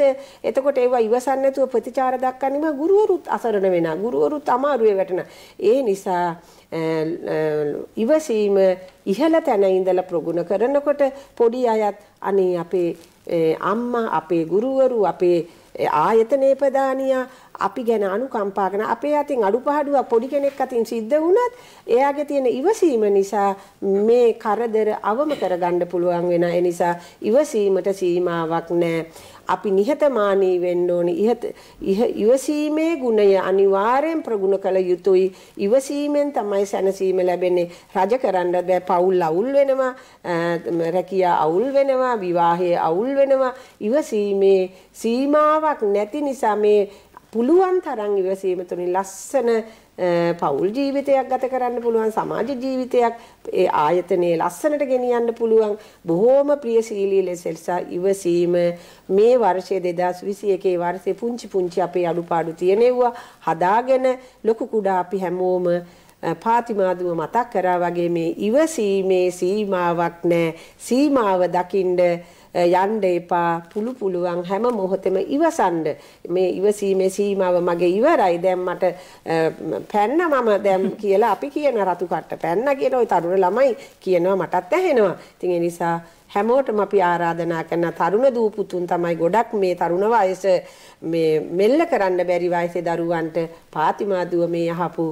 එතකොට ඒවා ඉවසන්නේ නැතුව ප්‍රතිචාර දක්වන්නම ගුරුවරුත් අසරණ වෙනවා ගුරුවරුත් අමාරුවේ වැටෙනවා ඒ නිසා ඉවසීම ඉහළ තැන ඉඳලා ප්‍රගුණ කරනකොට පොඩි අයත් අනේ අපේ අම්මා අපේ ගුරුවරු අපේ ආයතනයේ ප්‍රධානියා අපි ගැන අනුකම්පා කරන අපේ අතින් අඩුපාඩුවක් පොඩි කෙනෙක් අතින් සිද්ධ වුණත් එයාගේ තියෙන ඉවසීම නිසා මේ කරදර අවම කරගන්න පුළුවන් වෙන ඒ නිසා ඉවසීමට සීමාවක් නැහැ අපි නිහතමානී වෙන්න ඕනේ. ඉවසීමේ ගුණය අනිවාර්යෙන් ප්‍රගුණ කළ යුතුයි. ඉවසීමෙන් තමයි සැනසීම ලැබෙන්නේ. රජ කරන්න බෑ පවුල් අවුල් වෙනවා, රැකියා අවුල් වෙනවා, විවාහය අවුල් වෙනවා. ඉවසීමේ සීමාවක් නැති නිසා මේ පුළුවන් තරම් ඉවසීම තුලින් ලස්සන පෞල් ජීවිතයක් ගත කරන්න පුළුවන් සමාජ ජීවිතයක් ඒ ආයතනයේ ලස්සනට ගෙනියන්න පුළුවන් බොහෝම ප්‍රියශීලී ලෙස ඉවසීම මේ වර්ෂයේ 2021 වර්ෂයේ පුංචි පුංචි අපේ අඩුපාඩු තියෙනවා හදාගෙන ලොකු කුඩා අපි හැමෝම පාතිමාදුව මතක් කරා වගේ මේ ඉවසීමේ සීමාවක් නැහැ සීමාව දකින්න යන්න එපා පුළු පුළුවන් හැම මොහොතෙම ඉවසන්න මේ ඉවසීමේ සීමාව මගේ ඉවරයි දැන් මට පැන්න මම දැන් කියලා අපි කියන රතු කට්ට පැන්න කියන ওই තරුණ ළමයි කියනවා මටත් ඇහෙනවා ඉතින් ඒ නිසා හැමෝටම අපි ආරාධනා කරන තරුණ දූපුතුන් තමයි ගොඩක් මේ තරුණ වයස මේ මෙල්ල කරන්න බැරි වයසේ දරුවන්ට පාතිමා දුව මේ යහපු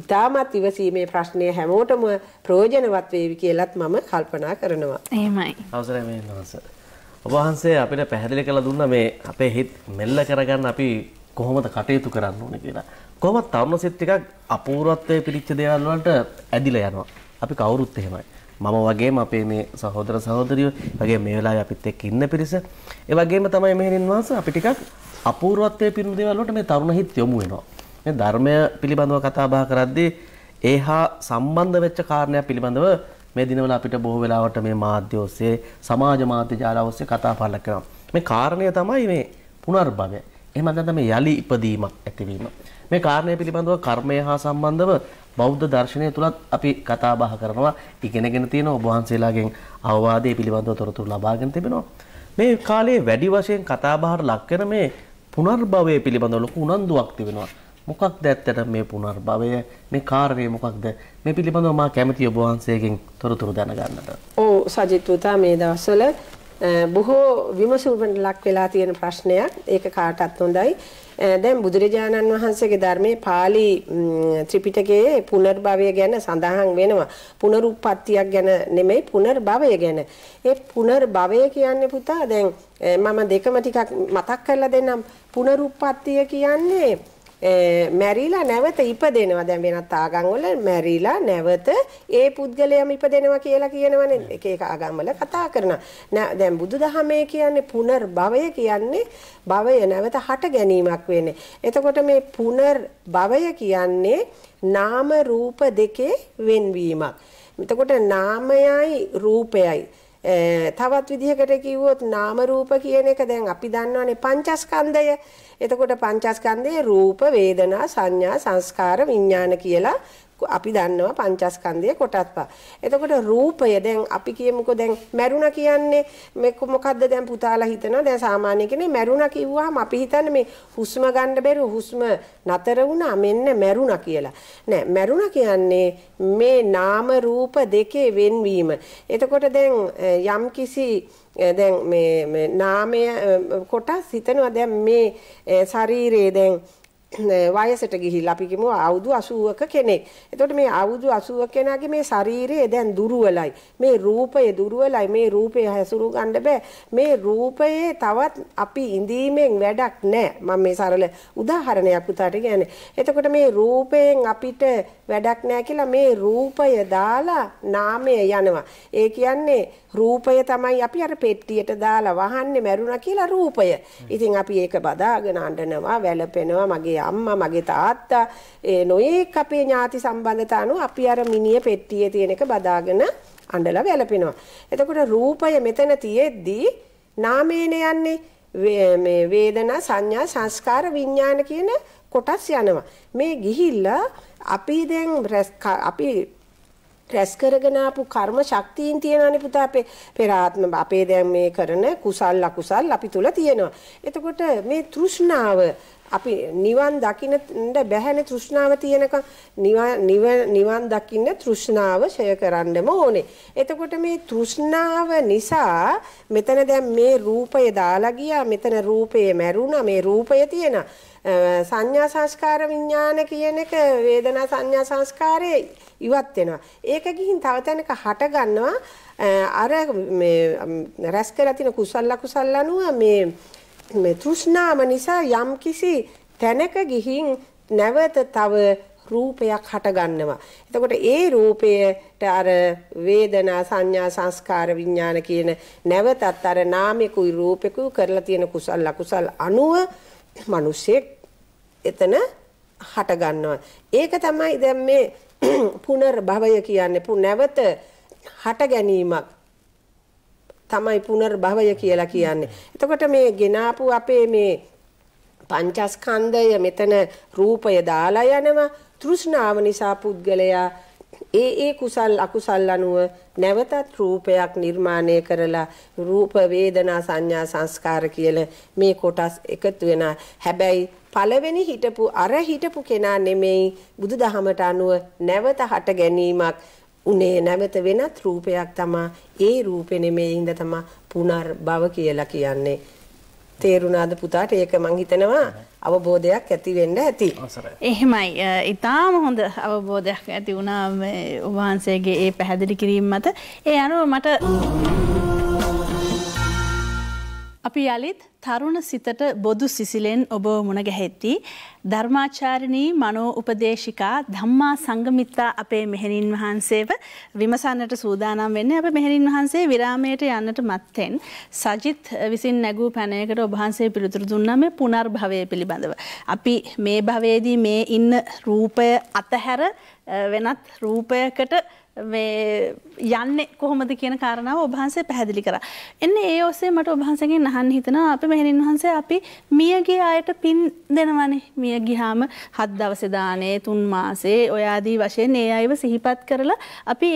ඉතාමත් ඉවසීමේ ප්‍රශ්නය හැමෝටම ප්‍රයෝජනවත් වේවි කියලත් මම කල්පනා කරනවා. එහෙමයි. අවසරයි මේ නවස. ඔබ වහන්සේ අපිට පැහැදිලි කරලා දුන්න මේ අපේ හිත මෙල්ල කරගන්න අපි කොහොමද කටයුතු කරන්න ඕනේ කියලා. කොහොමද තරුණ සිත් ටිකක් අපූර්වත්වයේ පිරිච්ච දේවල් වලට ඇදිලා යනවා. අපි කවුරුත් එහෙමයි. මම වගේම අපේ මේ සහෝදර සහෝදරියෝ වගේ මේ වෙලාවේ අපිත් එක්ක ඉන්න පිරිස. ඒ වගේම තමයි මෙහෙණින් වහන්සේ අපි ටිකක් අපූර්වත්වයේ පිරුණු දේවල් වලට මේ තරුණ හිත් යොමු වෙනවා. මේ ධර්මය පිළිබඳව කතා බහ කරද්දී ඒ හා සම්බන්ධ වෙච්ච කාරණයක් පිළිබඳව මේ දිනවල අපිට බොහෝ වෙලාවට මේ මාධ්‍ය ඔස්සේ සමාජ මාධ්‍ය ජාල ඔස්සේ කතා පාඩම් කරනවා. මේ කාරණය තමයි මේ පුනර්භවය. එහෙම නැත්නම් මේ යලි ඉපදීමක් ඇතිවීම. මේ කාරණය පිළිබඳව කර්මය හා සම්බන්ධව බෞද්ධ දර්ශනය තුලත් අපි කතා බහ කරනවා ඉගෙනගෙන තියෙන ඔබ වහන්සේලාගෙන් අවවාදයේ පිළිබඳව තොරතුරු ලබාගෙන තිබෙනවා. මේ කාලේ වැඩි වශයෙන් කතා බහට ලක් කරන මේ පුනර්භවය පිළිබඳව ලොකු උනන්දුවක් තිබෙනවා. මොකක්ද ඇත්තට මේ පුනර්භවය මේ කාර්යය මොකක්ද මේ පිළිබඳව මා කැමති ඔබ වහන්සේගෙන් තොරතුරු දැනගන්නට. ඔව් සජිත් පුතා මේ දවස්වල බොහෝ විමසුමකට ලක් වෙලා තියෙන ප්‍රශ්නයක්. ඒක කාටත් හොඳයි. දැන් බුදුරජාණන් වහන්සේගේ ධර්මයේ pāli ත්‍රිපිටකයේ පුනර්භවය ගැන සඳහන් වෙනවා. පුනරුත්පත්තියක් ගැන නෙමෙයි පුනර්භවය ගැන. ඒ පුනර්භවය කියන්නේ පුතා දැන් මම දෙකම ටිකක් මතක් කරලා දෙන්නම්. පුනරුත්පත්තිය කියන්නේ මැරිලා නැවත ඉපදෙනවා දැන් වෙනත් ආගම්වල මැරිලා නැවත ඒ පුද්ගලයාම ඉපදෙනවා කියලා කියනවනේ එක එක ආගම්වල කතා කරනවා දැන් බුදුදහමේ කියන්නේ පුනර්භවය කියන්නේ භවය නැවත හට ගැනීමක් වෙන්නේ එතකොට මේ පුනර්භවය කියන්නේ නාම රූප දෙකේ වෙන්වීමක් එතකොට නාමයයි රූපයයි තවත් විදිහකට කිව්වොත් නාම රූප කියන එක දැන් අපි දන්නවනේ පංචස්කන්ධය. එතකොට පංචස්කන්ධයේ රූප, වේදනා, සංඥා, සංස්කාර, විඥාන කියලා අපි දන්නවා පංචස්කන්ධය කොටස් පහ. එතකොට රූපය දැන් අපි කියමුකෝ දැන් මැරුණා කියන්නේ මේක මොකද්ද දැන් පුතාලා හිතනවා දැන් සාමාන්‍ය කෙනේ මැරුණා කිව්වහම අපි හිතන්නේ මේ හුස්ම ගන්න බැරුව හුස්ම නතර වුණා මෙන්න මැරුණා කියලා. නෑ මැරුණා කියන්නේ මේ නාම රූප දෙකේ වෙන්වීම. එතකොට දැන් යම්කිසි දැන් මේ නාමය කොටස් හිතනවා දැන් මේ ශරීරයේ දැන් වයසට ගිහිල්ලා අපි කිව්ව අවුරුදු 80ක කෙනෙක්. එතකොට මේ අවුරුදු 80ක කෙනාගේ මේ ශරීරය දැන් දුර්වලයි. මේ රූපය දුර්වලයි. මේ රූපය හැසුරු ගන්න බෑ. මේ රූපයේ තවත් අපි ඉඳීමෙන් වැඩක් නෑ. මම මේ සරල උදාහරණයක් උතාට කියන්නේ. එතකොට මේ රූපයෙන් අපිට වැඩක් නෑ කියලා මේ රූපය දාලා නාමය යනවා. ඒ කියන්නේ රූපය තමයි අපි අර පෙට්ටියට දාලා වහන්නේ මැරුණා කියලා රූපය. ඉතින් අපි ඒක බදාගෙන අඬනවා, වැළපෙනවා, මගේ අම්මා මගේ තාත්තා ඒ නොයේක් අපේ ඥාති සම්බන්ධතා අනුව අපි අර මිනිය පෙට්ටියේ තියෙන එක බදාගෙන අඬලා වැළපෙනවා. එතකොට රූපය මෙතන තියෙද්දී නාමයෙන් යන්නේ මේ වේදනා සංඥා සංස්කාර විඥාන කියන කොටස් යනවා. මේ ගිහිල්ලා අපි දැන් අපි රැස් කරගෙන ආපු කර්ම ශක්තියින් තියෙනවානේ පුතා අපේ පෙර ආත්ම අපේ දැන් මේ කරන කුසල් අකුසල් අපි තුල තියෙනවා. එතකොට මේ තෘෂ්ණාව අපි නිවන් දකින්න බැහැනේ තෘෂ්ණාව තියෙනකම් නිවන් නිවන් දකින්න තෘෂ්ණාව ෂය කරන්නම ඕනේ. එතකොට මේ තෘෂ්ණාව නිසා මෙතන දැන් මේ රූපය දාලා ගියා මෙතන රූපය මැරුණා මේ රූපය තියෙනවා. සංඥා සංස්කාර විඥාන කියන එක වේදනා සංඥා සංස්කාරයේ ඉවත් වෙනවා. ඒක ගිහින් තව තැනක හට ගන්නවා අර මේ රැස් කරලා තියෙන කුසල ලකුසල් අනුව මේ මේ තෘෂ්ණාව නිසා යම්කිසි තැනක ගිහින් නැවත තව රූපයක් හටගන්නවා. එතකොට ඒ රූපයට අර වේදනා සංඥා සංස්කාර විඥාන කියන නැවතත් අර නාමයකුයි රූපෙකුයි කරලා තියෙන කුසල් ලකුසල් අනුව මිනිස්සෙක් එතන හටගන්නවා. ඒක තමයි දැන් මේ පුනර්භවය කියන්නේ. පු නැවත හට ගැනීමක්. තමයි පුනර්භවය කියලා කියන්නේ. එතකොට මේ ගෙනාපු අපේ මේ පංචස්කන්ධය මෙතන රූපය දාලා යනවා තෘෂ්ණාව නිසා පුද්ගලයා ඒ ඒ කුසල් අකුසල් අනුව නැවතත් රූපයක් නිර්මාණය කරලා රූප වේදනා සංඥා සංස්කාර කියලා මේ කොටස් එකතු වෙන හැබැයි පළවෙනි හිටපු අර හිටපු කෙනා නෙමෙයි බුදුදහමට අනුව නැවත හට ගැනීමක් උනේ නැවත වෙනත් රූපයක් තමා ඒ රූපෙ නෙමෙයි ඉඳ තමා පුනර්භව කියලා කියන්නේ. තේරුණාද පුතාට ඒක මං හිතනවා අවබෝධයක් ඇති වෙන්න ඇති. එහෙමයි. ඊටාම හොඳ අවබෝධයක් ඇති වුණා මේ වහන්සේගේ ඒ පැහැදිලි කිරීම මත. ඒ අනුව මට අපි යළිත් තරුණ සිතට බොදු සිසිලෙන් ඔබව මුණ ගැහෙත්ති. ධර්මාචාරණී මනෝ උපදේශිකා ධම්මා සංගමිත්තා අපේ මෙහෙණින් වහන්සේව විමසන්නට සූදානම් වෙන්නේ අප මෙහෙණින් වහන්සේ විරාමයට යන්නට මත්තෙන් සජිත් විසින් නැගූ පැනයකට ඔබහන්සේ පිළිතුරු දුන්නා මේ පුනර්භවය පිළිබඳව. අපි මේ භවයේදී මේ ඉන්න රූපය අතහැර වෙනත් රූපයකට යන්න කොහොමද කියන කාරණාව ඔබහන්සේ පැහැදිලි කර. එන්න ඒ ඔසේ මට ඔබහන්සගෙන් අහන් හිතන අප මෙහෙණින් වහන්සේ අපි මියගේ අයට පින් දෙනවනේ මිය ගිහාම හත් දවසදානේ තුන් මාසේ ඔයාදී වශයෙන් ඒ අයව සිහිපත් කරලා අපි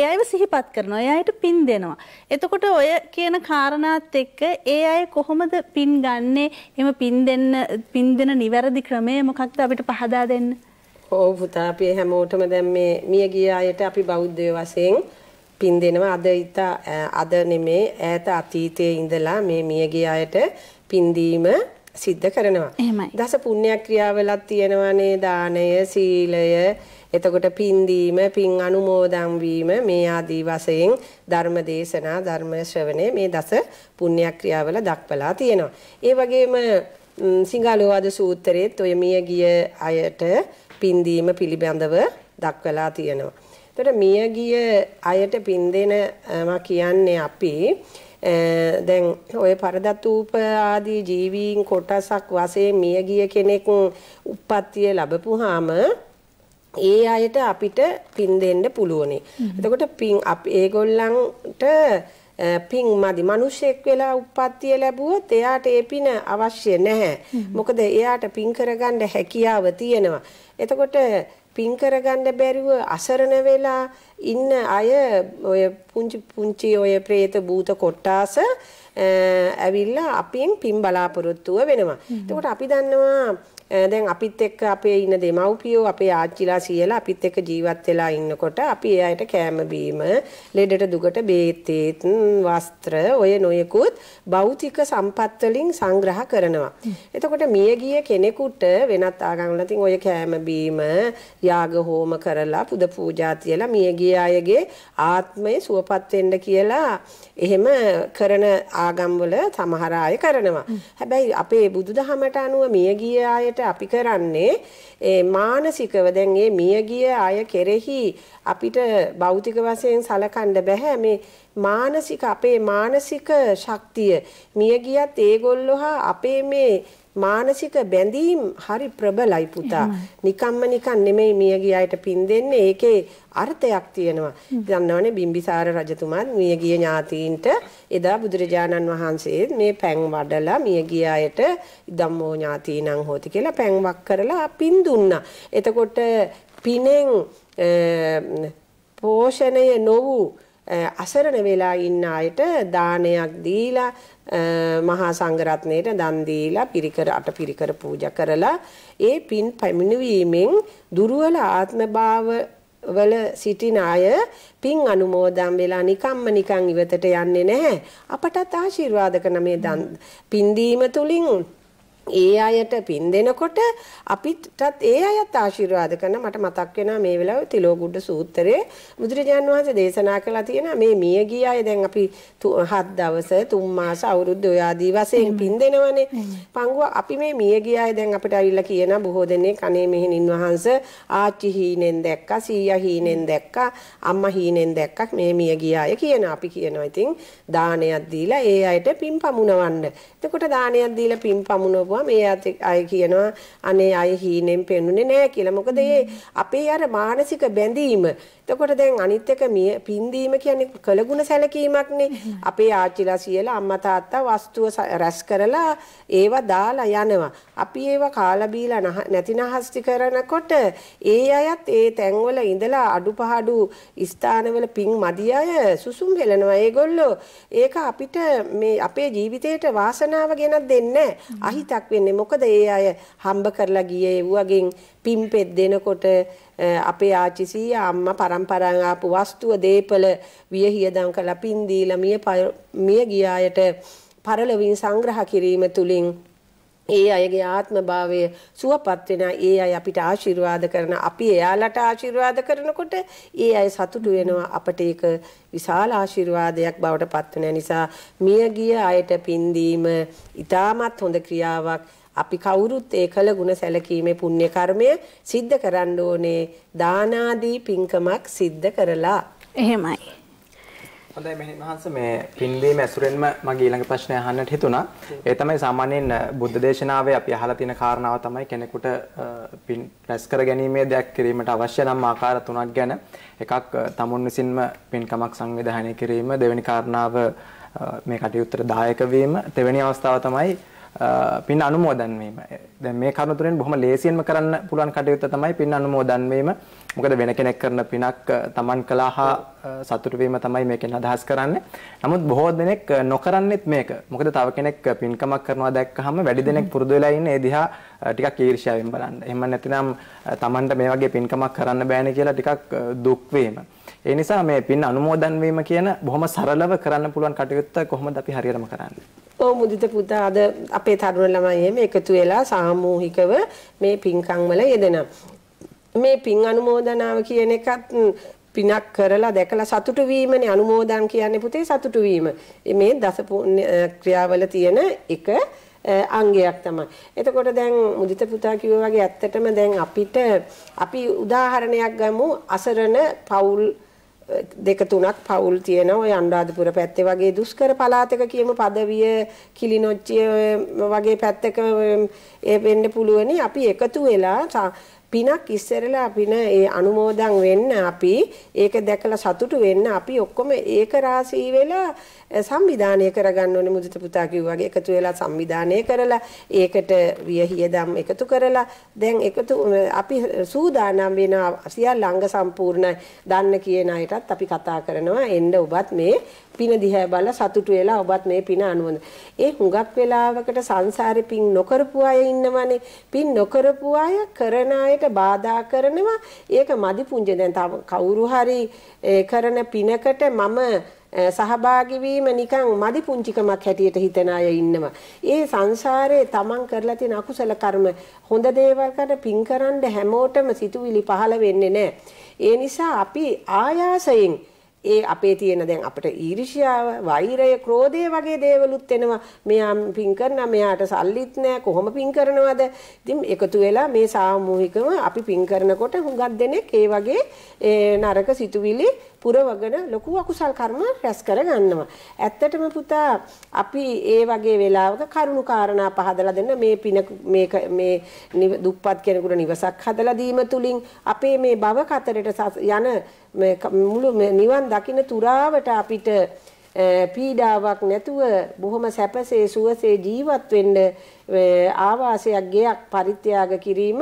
ඒ අයව සිහිපත් කරන ඔය අයට පින් දෙනවා. එතකොට ඔය කියන කාරණාත් එක්ක ඒ අය කොහොමද පින් ගන්නේ එම පින් දෙන්න පින් දෙන නිවැරදි ක්‍රමය මොකක්ද අපිට පහදා දෙන්න. ඔව් පුතා අපි හැමෝටම දැන් මේ මිය ගිය අයට අපි බෞද්ධය වශයෙන් පින් දෙනවා අද ඉත අද නෙමේ ඈත අතීතයේ ඉඳලා මේ මිය ගිය අයට පින් දීම සිද්ධ කරනවා. එහෙමයි. දස පුණ්‍යක්‍රියාවලක් තියෙනවානේ දානය, සීලය, එතකොට පින් දීම, පින් අනුමෝදන් වීම මේ ආදී වශයෙන් ධර්ම දේශනා, ධර්ම ශ්‍රවණය මේ දස පුණ්‍යක්‍රියාවල දක්වලා තියෙනවා. ඒ වගේම සිංහලෝවාද සූත්‍රයේත් ඔය මිය ගිය අයට පින්දීම පිළිබඳව දක්වලා තියෙනවා. එතකොට මිය ගිය අයට පින් දෙනම කියන්නේ අපි දැන් ඔය පරදතූප ආදී ජීවීන් කොටසක් වශයෙන් මිය ගිය කෙනෙක් උප්පත්තිය ලැබපුවාම ඒ අයට අපිට පින් දෙන්න පුළුවනි. එතකොට පින් අප ඒගොල්ලන්ට පින් මදි මිනිසෙක් වෙලා උප්පත්තිය ලැබුවොත් එයාට ඒ පින අවශ්‍ය නැහැ. මොකද එයාට පින් කරගන්න හැකියාව තියෙනවා. එතකොට පින් කරගන්න බැරිව අසරණ වෙලා ඉන්න අය ඔය පුංචි පුංචි ඔය പ്രേත භූත කොට්ටාස ඇවිල්ලා අපින් පින් බලාපොරොත්තුව වෙනවා. එතකොට අපි දන්නවා දැන් අපිත් එක්ක අපේ ඉන්න දෙමව්පියෝ අපේ ආච්චිලා සීයලා අපිත් එක්ක ජීවත් වෙලා ඉන්නකොට අපි ඒ අයට කෑම බීම ලෙඩට දුකට බේතේත් වස්ත්‍ර ඔය නොයෙකුත් භෞතික සම්පත් වලින් සංග්‍රහ කරනවා. එතකොට මියගිය කෙනෙකුට වෙනත් ආගම් වලින් ඔය කෑම බීම යාග හෝම කරලා පුද පූජා තියලා මියගිය අයගේ ආත්මය සුවපත් වෙන්න කියලා එහෙම කරන ආගම් වල සමහර අය කරනවා. හැබැයි අපේ බුදුදහමට අනුව මියගිය අයට ආකාරයට අපි කරන්නේ ඒ මානසිකව දැන් මේ මියගිය අය කෙරෙහි අපිට භෞතික වශයෙන් සලකන්න බෑ මේ මානසික අපේ මානසික ශක්තිය මියගියත් ඒගොල්ලෝ හා අපේ මේ මානසික බැඳීම් හරි ප්‍රබලයි පුතා. නිකම්ම නිකන් නෙමෙයි මියගිය අයට පින් දෙන්නේ. ඒකේ අර්ථයක් තියෙනවා. දන්නවනේ බිම්බිසාර රජතුමාත් මියගිය ඥාතීන්ට එදා බුදුරජාණන් වහන්සේ මේ පැන් වඩලා මියගිය අයට ධම්මෝ ඥාතීනං හෝති කියලා පැන්වක් කරලා පින් දුන්නා. එතකොට පිනෙන් පෝෂණය නොවූ අසරණ වෙලා ඉන්න අයට දානයක් දීලා මහා සංඝරත්නයට දන් දීලා පිරිකර අටපිරිකර පූජා කරලා ඒ පින් පැමිණවීමෙන් දුර්වල ආත්මභාව වල සිටින අය පින් අනුමෝදන් වෙලා නිකම්ම නිකන් ඉවතට යන්නේ නැහැ අපටත් ආශිර්වාද කරන මේ දන් පින් දීම තුලින් ඒ අයට පින් දෙනකොට අපිටත් ඒ අයත් ආශිර්වාද කරන මට මතක් වෙනවා මේ වෙලාවේ තිලෝගුඩ සූත්‍රයේ බුදුරජාන් වහන්සේ දේශනා කළා තියෙන මේ මිය ගිය අය දැන් අපි 7 දවස් 3 මාස අවුරුදු ඔය ආදී වශයෙන් පින් දෙනවනේ පංගුව අපි මේ මිය ගිය අය දැන් අපිට අවිල්ලා කියන බොහෝ දෙනෙක් අනේ මෙහෙණින් වහන්සේ ආච්චි හීනෙන් දැක්කා සීයා හීනෙන් දැක්කා අම්මා හීනෙන් දැක්කා මේ මිය ගිය අය කියන අපි කියනවා ඉතින් දානයක් දීලා ඒ අයට පින් පමුණවන්න එතකොට දානයක් දීලා පින් පමුණවුවා මේ අය කියනවා අනේ අය හීනෙන් පෙන්නුනේ නෑ කියලා. මොකද ඒ අපේ අර මානසික බැඳීම එතකොට දැන් අනිත් එක පින්දීම කියන්නේ කළගුණ සැලකීමක්නේ. අපේ ආච්චිලා සියලා අම්මා තාත්තා වස්තුව රැස් කරලා ඒවා දාලා යනවා. අපි ඒවා කාලා බීලා නැතිනහස්ති කරනකොට ඒ අයත් ඒ තැන්වල ඉඳලා අඩුපහඩු ස්ථානවල පින් මදි අය සුසුම් හෙලනවා. ඒගොල්ලෝ ඒක අපිට මේ අපේ ජීවිතේට වාසනාව ගෙනත් දෙන්නේ අහිතක් වෙන්නේ. මොකද ඒ අය හම්බ කරලා ගියේ ඒ වගේ පින් පෙත් දෙනකොට Eh, අපේ ආච්චි සීයා අම්මා පරම්පරාවෙන් ආපු වස්තුව දීපල විය හියදම් කරලා පින් දීලා මිය මිය ගියායට පරලොවින් සංග්‍රහ කිරීම තුලින් ඒ අයගේ ආත්මභාවය සුවපත් වෙන ඒ අය අපිට ආශිර්වාද කරන අපි එයාලට ආශිර්වාද කරනකොට ඒ අය සතුටු වෙනවා අපට ඒක විශාල ආශිර්වාදයක් බවට පත් වෙන නිසා මිය ගිය අයට පින් දීම ඉතාමත් හොඳ ක්‍රියාවක් අපි කවුරුත් ඒ කළ ගුණ සැලකීමේ පුණ්‍ය කර්මය සිද්ධ කරන්න ඕනේ දානාදී පින්කමක් සිද්ධ කරලා. එහෙමයි. හොඳයි මෙහි මහන්ස මේ පින්දීම ඇසුරෙන්ම මගේ ඊළඟ ප්‍රශ්නය අහන්නට හිතුණා. ඒ තමයි සාමාන්‍යයෙන් බුද්ධ දේශනාවේ අපි අහලා තියෙන කාරණාව තමයි කෙනෙකුට පින් රැස් කර ගැනීමේ දෙයක් කිරීමට අවශ්‍ය නම් ආකාර තුනක් ගැන එකක් තමුන් විසින්ම පින්කමක් සංවිධානය කිරීම දෙවෙනි කාරණාව මේ කටයුත්තට දායක වීම තෙවෙනි අවස්ථාව තමයි පින් අනුමෝදන් වීම. දැන් මේ කරුණු තුනෙන් බොහොම ලේසියෙන්ම කරන්න පුළුවන් කටයුත්ත තමයි පින් අනුමෝදන් වීම. මොකද වෙන කෙනෙක් කරන පිනක් Taman කළා හා සතුටු වීම තමයි මේකෙන් අදහස් කරන්නේ. නමුත් බොහෝ දෙනෙක් නොකරන්නේත් මේක. මොකද තව කෙනෙක් පින්කමක් කරනවා දැක්කහම වැඩි දෙනෙක් පුරුදු වෙලා ඉන්නේ ඒ දිහා ටිකක් ඊර්ෂ්‍යාවෙන් බලන්න. එහෙම නැතිනම් Tamanට මේ වගේ පින්කමක් කරන්න බෑනේ කියලා ටිකක් දුක් වීම. ඒ නිසා මේ පින් අනුමෝදන් වීම කියන බොහොම සරලව කරන්න පුළුවන් කටයුත්ත කොහොමද අපි හරියටම කරන්නේ? ඔව් මුදිත පුතා අද අපේ තරුණ ළමයි එහෙම එකතු වෙලා සාමූහිකව මේ පින්කම් වල යෙදෙනවා. මේ පින් අනුමෝදනාව කියන එකත් පිනක් කරලා දැකලා සතුටු වීමනේ අනුමෝදන් කියන්නේ පුතේ සතුටු වීම. මේ දස ක්‍රියාවල තියෙන එක අංගයක් තමයි. එතකොට දැන් මුදිත පුතා කිව්වා වගේ ඇත්තටම දැන් අපිට අපි උදාහරණයක් ගමු අසරණ පවුල් දෙක තුනක් පවුල් තියෙන ඔය අනුරාධපුර පැත්තේ වගේ දුෂ්කර පළාතක කියමු පදවිය කිලිනොච්චිය වගේ පැත්තක ඒ වෙන්න පුළුවනි අපි එකතු වෙලා පිනක් ඉස්සරලා අපින ඒ අනුමෝදන් වෙන්න අපි ඒක දැකලා සතුටු වෙන්න අපි ඔක්කොම ඒක රාශී වෙලා සංවිධානය කරගන්න ඕනේ මුදිත පුතා කිව්වා වගේ එකතු වෙලා සංවිධානය කරලා ඒකට වියහියදම් එකතු කරලා දැන් එකතු අපි සූදානම් වෙනවා සියල්ල අංග සම්පූර්ණයි දන්න කියන අයටත් අපි කතා කරනවා එන්න ඔබත් මේ පින දිහා බලලා සතුටු වෙලා ඔබත් මේ පින අනුමත. ඒ හුඟක් වෙලාවකට සංසාරේ පින් නොකරපු අය ඉන්නවනේ. පින් නොකරපු අය කරන අයට බාධා කරනවා. ඒක මදි පුංජි දැන් තව කවුරු හරි කරන පිනකට මම සහභාගී වීම නිකන් මදි පුංචිකමක් හැටියට හිතන අය ඉන්නවා. ඒ සංසාරේ තමන් කරලා තියෙන අකුසල කර්ම හොඳ දේවල් කර පින් කරන්න හැමෝටම සිතුවිලි පහළ වෙන්නේ නැහැ. ඒ නිසා අපි ආයාසයෙන් ඒ අපේ තියෙන දැන් අපිට ඊර්ෂ්‍යාව, වෛරය, ක්‍රෝධය වගේ දේවලුත් එනවා. මෙයා පින් කරනවා, මෙයාට සල්ලිත් නැහැ, කොහොම පින් කරනවද? ඉතින් එකතු වෙලා මේ සාමූහිකව අපි පින් කරනකොට හුඟක් දෙනෙක් ඒ වගේ නරක සිතුවිලි පුරවගෙන ලොකු අකුසල් කර්ම රැස් කරගන්නවා. ඇත්තටම පුතා අපි ඒ වගේ වෙලාවක කරුණු කාරණා පහදලා දෙන්න මේ පින මේක මේ දුප්පත් කෙනෙකුට නිවසක් හදලා දීම තුලින් අපේ මේ භව කතරට යන මුළු නිවන් දකින්න තුරාවට අපිට පීඩාවක් නැතුව බොහොම සැපසේ සුවසේ ජීවත් වෙන්න ආවාසයක් ගෙයක් පරිත්‍යාග කිරීම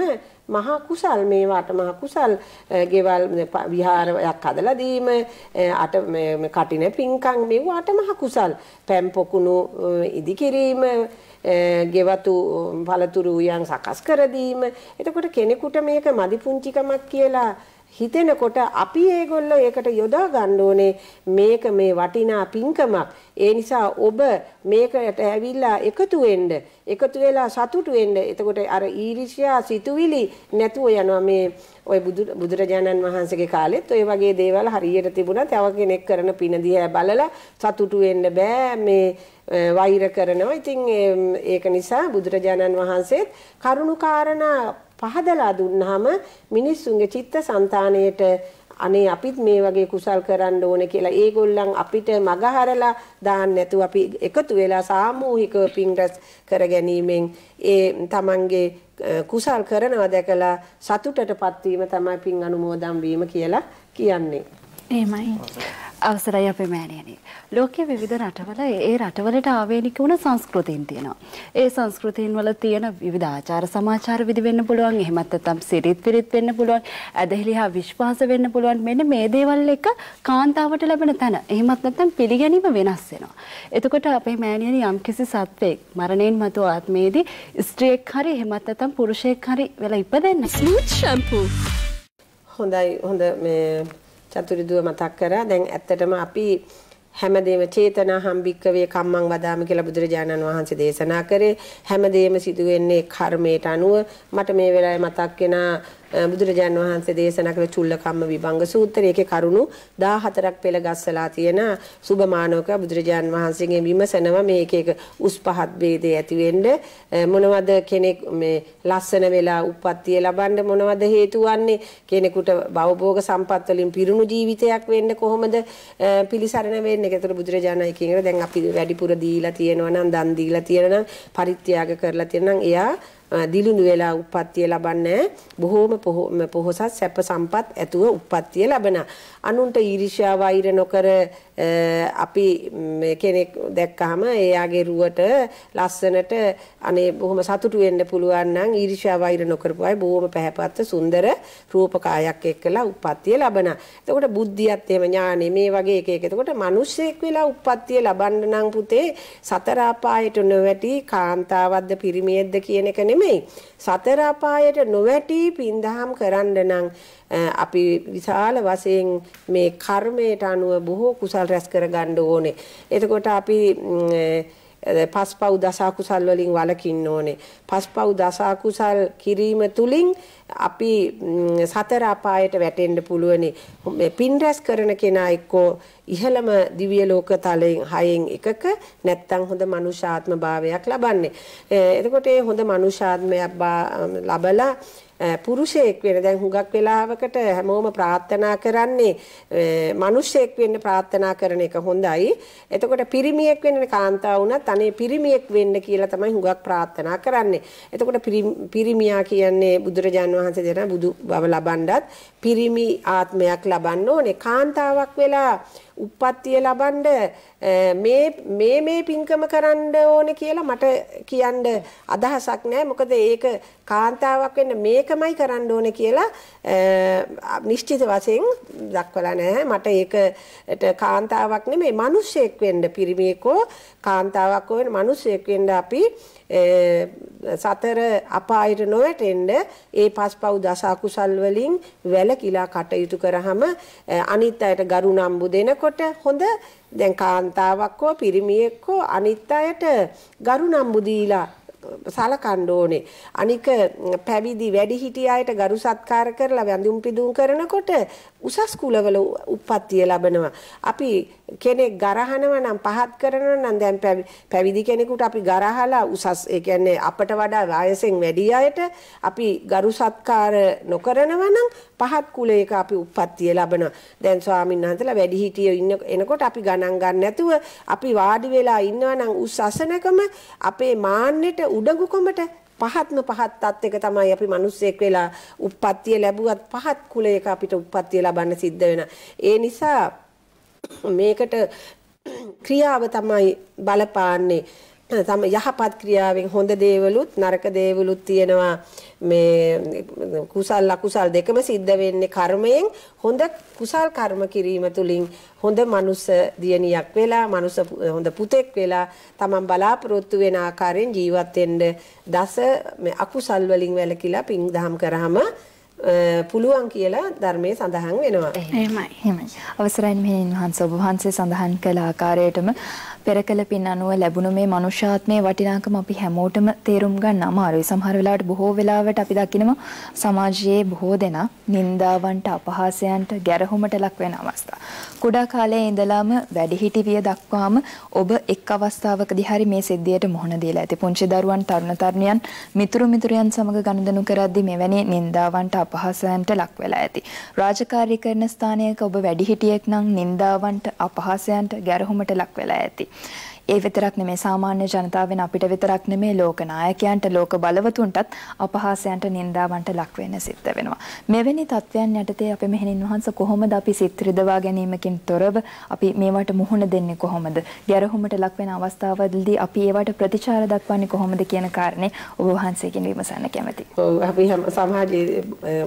මහා කුසල් මේවාට මහා කුසල් ගෙවල් විහාරයක් හදලා දීම අට කටින පින්කම් මේවාට මහා කුසල් පැම් පොකුණු ඉදිකිරීම ගෙවතු පළතුරු උයන් සකස් කර දීම එතකොට කෙනෙකුට මේක මදි පුංචිකමක් කියලා හිතෙනකොට අපි ඒගොල්ලෝ ඒකට යොදා ගන්න ඕනේ මේක මේ වටිනා පින්කමක්. ඒ නිසා ඔබ මේකට ඇවිල්ලා එකතු වෙන්න, එකතු වෙලා සතුටු වෙන්න. එතකොට අර ඊර්ෂ්‍යා සිතුවිලි නැතුව යනවා මේ ඔය බුදුරජාණන් වහන්සේගේ කාලෙත් ඔය වගේ දේවල් හරියට තිබුණා. තව කෙනෙක් කරන පින දිහා බලලා සතුටු වෙන්න බෑ. මේ වෛර කරනවා. ඉතින් ඒක නිසා බුදුරජාණන් වහන්සේත් කරුණාකාරණා පහදලා දුන්නාම මිනිස්සුන්ගේ චිත්ත સંතාණයට අනේ අපිත් මේ වගේ කුසල් කරන්න ඕන කියලා ඒගොල්ලන් අපිට මගහරලා දාන්න නැතුව අපි එකතු වෙලා සාමූහිකව පින් රැස් කර ගැනීමෙන් ඒ තමන්ගේ කුසල් කරනවා දැකලා සතුටටපත් වීම තමයි පින් අනුමෝදන් වීම කියලා කියන්නේ එහෙමයි. අවසරයි අපේ මෑණියනි. ලෝකයේ විවිධ රටවල ඒ රටවලට ආවේනික වුණ සංස්කෘතීන් තියෙනවා. ඒ සංස්කෘතීන් වල තියෙන විවිධ ආචාර සමාචාර විදි වෙන්න පුළුවන්. එහෙමත් නැත්නම් සිරිත් විරිත් වෙන්න පුළුවන්. ඇදහිලි හා විශ්වාස වෙන්න පුළුවන්. මෙන්න මේ දේවල් එක කාන්තාවට ලැබෙන තැන. එහෙමත් නැත්නම් පිළිගැනීම වෙනස් වෙනවා. එතකොට අපේ මෑණියනි යම්කිසි සත්වෙක් මරණයෙන් මතු ආත්මයේදී ස්ත්‍රියක් හරි එහෙමත් නැත්නම් පුරුෂයෙක් හරි වෙලා ඉපදෙන්න. Smooth shampoo. හොඳයි හොඳ මේ චතුරිදුව මතක් කරා. දැන් ඇත්තටම අපි හැමදේම චේතනා හම්බික්කවේ කම්මං වදාම කියලා බුදුරජාණන් වහන්සේ දේශනා කරේ. හැමදේම සිදුවෙන්නේ කර්මයට අනුව. මට මේ වෙලාවේ මතක් වෙනා බුදුරජාන් වහන්සේ දේශනා කළ චුල්ලකම්ම විභංග සූත්‍රයේ කරුණු 14ක් පෙළ ගස්සලා තියෙන සුභමානෝක බුදුරජාන් වහන්සේගෙන් විමසනව මේක එක උස් පහත් ભેදේ ඇති වෙන්න මොනවද කෙනෙක් මේ ලස්සන වෙලා උප්පත්තිය ලබන්න මොනවද හේතු වන්නේ කෙනෙකුට භවභෝග සම්පත් වලින් පිරුණු ජීවිතයක් වෙන්න කොහොමද පිළිසරණ වෙන්නේ ඒතර බුදුරජාණන් කියනවා දැන් අපි වැඩිපුර දීලා තියෙනවා නම් දන් දීලා තියෙනවා නම් පරිත්‍යාග කරලා තියෙනවා නම් එයා දිලුණු වෙලා උප්පත්තිය ලබන්නේ බොහෝම පොහොසත් සැප සම්පත් ඇතුව උප්පත්තිය ලබන අනුන්ට ඊර්ෂ්‍යා වෛර නොකර අපි කෙනෙක් දැක්කහම එයාගේ රුවට ලස්සනට අනේ බොහොම සතුටු වෙන්න පුළුවන් නම් ඊර්ෂ්‍යා වෛර නොකරපු අය බොහොම පැහැපත් සුන්දර රූපකායක් එක්කලා උප්පත්තිය ලබනවා. එතකොට බුද්ධියත් එහෙම ඥානෙ මේ වගේ එක එක. එතකොට මිනිස්සෙක් වෙලා උප්පත්තිය ලබන්න නම් පුතේ සතර අපායට නොවැටි කාන්තාවක්ද පිරිමියෙක්ද කියන එක නෙමෙයි. සතර අපායට නොවැටි පින්දහම් කරන්න නම් අපි විශාල වශයෙන් මේ කර්මයට අනුව බොහෝ කුසල් රැස් කරගන්න ඕනේ. එතකොට අපි පස්පව් දසකුසල් වලින් වළකින්න ඕනේ. පස්පව් දසකුසල් කිරීම තුලින් අපි සතර අපායට වැටෙන්න පුළුවනි. මේ පින් රැස් කරන කෙනා එක්කෝ ඉහළම දිව්‍ය ලෝක තලයෙන් හයෙන් එකක නැත්තම් හොඳ මනුෂ්‍යාත්ම භාවයක් ලබන්නේ. එතකොට ඒ හොඳ මනුෂ්‍යාත්මයක් ලබලා පුරුෂයෙක් වෙන දැන් හුඟක් වෙලාවකට හැමෝම ප්‍රාර්ථනා කරන්නේ මිනිසෙක් වෙන්න ප්‍රාර්ථනා කරන එක හොඳයි. එතකොට පිරිමියෙක් වෙන්න කාන්තාව වුණත් අනේ පිරිමියෙක් වෙන්න කියලා තමයි හුඟක් ප්‍රාර්ථනා කරන්නේ. එතකොට පිරිමියා කියන්නේ බුදුරජාන් වහන්සේ දෙන බුදු බව ලබනවත් පිරිමි ආත්මයක් ලබන්න ඕනේ. කාන්තාවක් වෙලා උප්පත්තිය ලබන්න මේ මේ මේ පින්කම කරන්න ඕනේ කියලා මට කියන්න අදහසක් නැහැ. මොකද ඒක කාන්තාවක් වෙන්න මේකමයි කරන්න ඕනේ කියලා නිශ්චිත වශයෙන් දක්වලා නැහැ. මට ඒකට කාන්තාවක් නෙමෙයි මිනිසෙක් වෙන්න පිරිමියෙකෝ කාන්තාවක් වෙන්න මිනිසෙක් වෙන්න අපි සතර අපායට නොවැටෙන්න ඒ පස්පව් දස අකුසල් වලින් වැළකීලා කටයුතු කරාම අනිත් අයට ගරු නම්බු දෙනකොට හොඳ දැන් කාන්තාවක් හෝ පිරිමියෙක් හෝ අනිත් අයට ගරු නම්බු දීලා සලකන්න ඕනේ. අනික පැවිදි වැඩිහිටි අයට ගරු සත්කාර කරලා වැඳුම් පිදුම් කරනකොට උසස් කුලවල උප්පත්තිය ලබනවා. අපි කෙනෙක් ගරහනවා නම් පහත් කරනවා නම් දැන් පැවිදි කෙනෙකුට අපි ගරහලා උසස් ඒ කියන්නේ අපට වඩා වයසෙන් වැඩි අයට අපි ගරු සත්කාර නොකරනවා නම් පහත් කුලයක අපි උප්පත්තිය ලබනවා. දැන් ස්වාමීන් වහන්සේලා වැඩිහිටියෝ ඉන්න එනකොට අපි ගණන් ගන්න නැතුව අපි වාඩි වෙලා ඉන්නවා නම් උස් අසනකම අපේ මාන්නෙට උඩඟුකමට පහත්ම පහත් තත්යක තමයි අපි මිනිස්සෙක් වෙලා උප්පත්තිය ලැබුවත් පහත් කුලයක අපිට උප්පත්තිය ලබන්න සිද්ධ වෙනවා. ඒ නිසා මේකට ක්‍රියාව තමයි බලපාන්නේ තම යහපත් ක්‍රියාවෙන් හොඳ දේවලුත් නරක දේවලුත් තියෙනවා මේ කුසල් ලකුසල් දෙකම සිද්ධ වෙන්නේ කර්මයෙන් හොඳ කුසල් කර්ම කිරීම තුලින් හොඳ මනුස්ස දියණියක් වෙලා මනුස්ස හොඳ පුතෙක් වෙලා තමන් බලාපොරොත්තු වෙන ආකාරයෙන් ජීවත් වෙන්න දස අකුසල් වලින් වැළකීලා පින් දහම් කරාම පුළුවන් කියලා ධර්මයේ සඳහන් වෙනවා. එහෙමයි. එහෙමයි. අවසරයි මෙහෙන් වහන්ස ඔබ වහන්සේ සඳහන් කළ ආකාරයටම පෙර කළ පින් අනුව ලැබුණු මේ මනුෂ්‍යාත්මයේ වටිනාකම අපි හැමෝටම තේරුම් ගන්න අමාරුයි. සමහර වෙලාවට බොහෝ වෙලාවට අපි දකිනවා සමාජයේ බොහෝ දෙනා නින්දාවන්ට අපහාසයන්ට ගැරහුමට ලක් වෙන අවස්ථා. කුඩා කාලයේ ඉඳලාම වැඩිහිටි විය දක්වාම ඔබ එක් අවස්ථාවකදී හරි මේ සිද්ධියට මුහුණ දීලා ඇති. පුංචි දරුවන්, තරුණ තරුණියන්, මිතුරු මිතුරියන් සමග ගනුදෙනු කරද්දී මෙවැනි නින්දාවන්ට අපහාසයන්ට ලක් වෙලා ඇති. රාජකාරී කරන ස්ථානයක ඔබ වැඩිහිටියෙක් නම් නින්දාවන්ට අපහාසයන්ට ගැරහුමට ලක් වෙලා ඇති. ඒ විතරක් නෙමේ සාමාන්‍ය ජනතාවෙන් අපිට විතරක් නෙමේ ලෝකනායකයන්ට ලෝක බලවතුන්ටත් අපහාසයන්ට නින්දාවන්ට ලක් වෙන්න සිද්ධ වෙනවා. මෙවැනි තත්ත්වයන් යටතේ අපි මෙහෙණින් වහන්සේ කොහොමද අපි සිත් රිදවා ගැනීමකින් තොරව අපි මේවට මුහුණ දෙන්නේ කොහොමද? ගැරහුමට ලක් වෙන අවස්ථාවවලදී අපි ඒවට ප්‍රතිචාර දක්වන්නේ කොහොමද කියන කාරණේ ඔබ වහන්සේගෙන් විමසන්න කැමතියි. ඔව් අපි සමාජයේ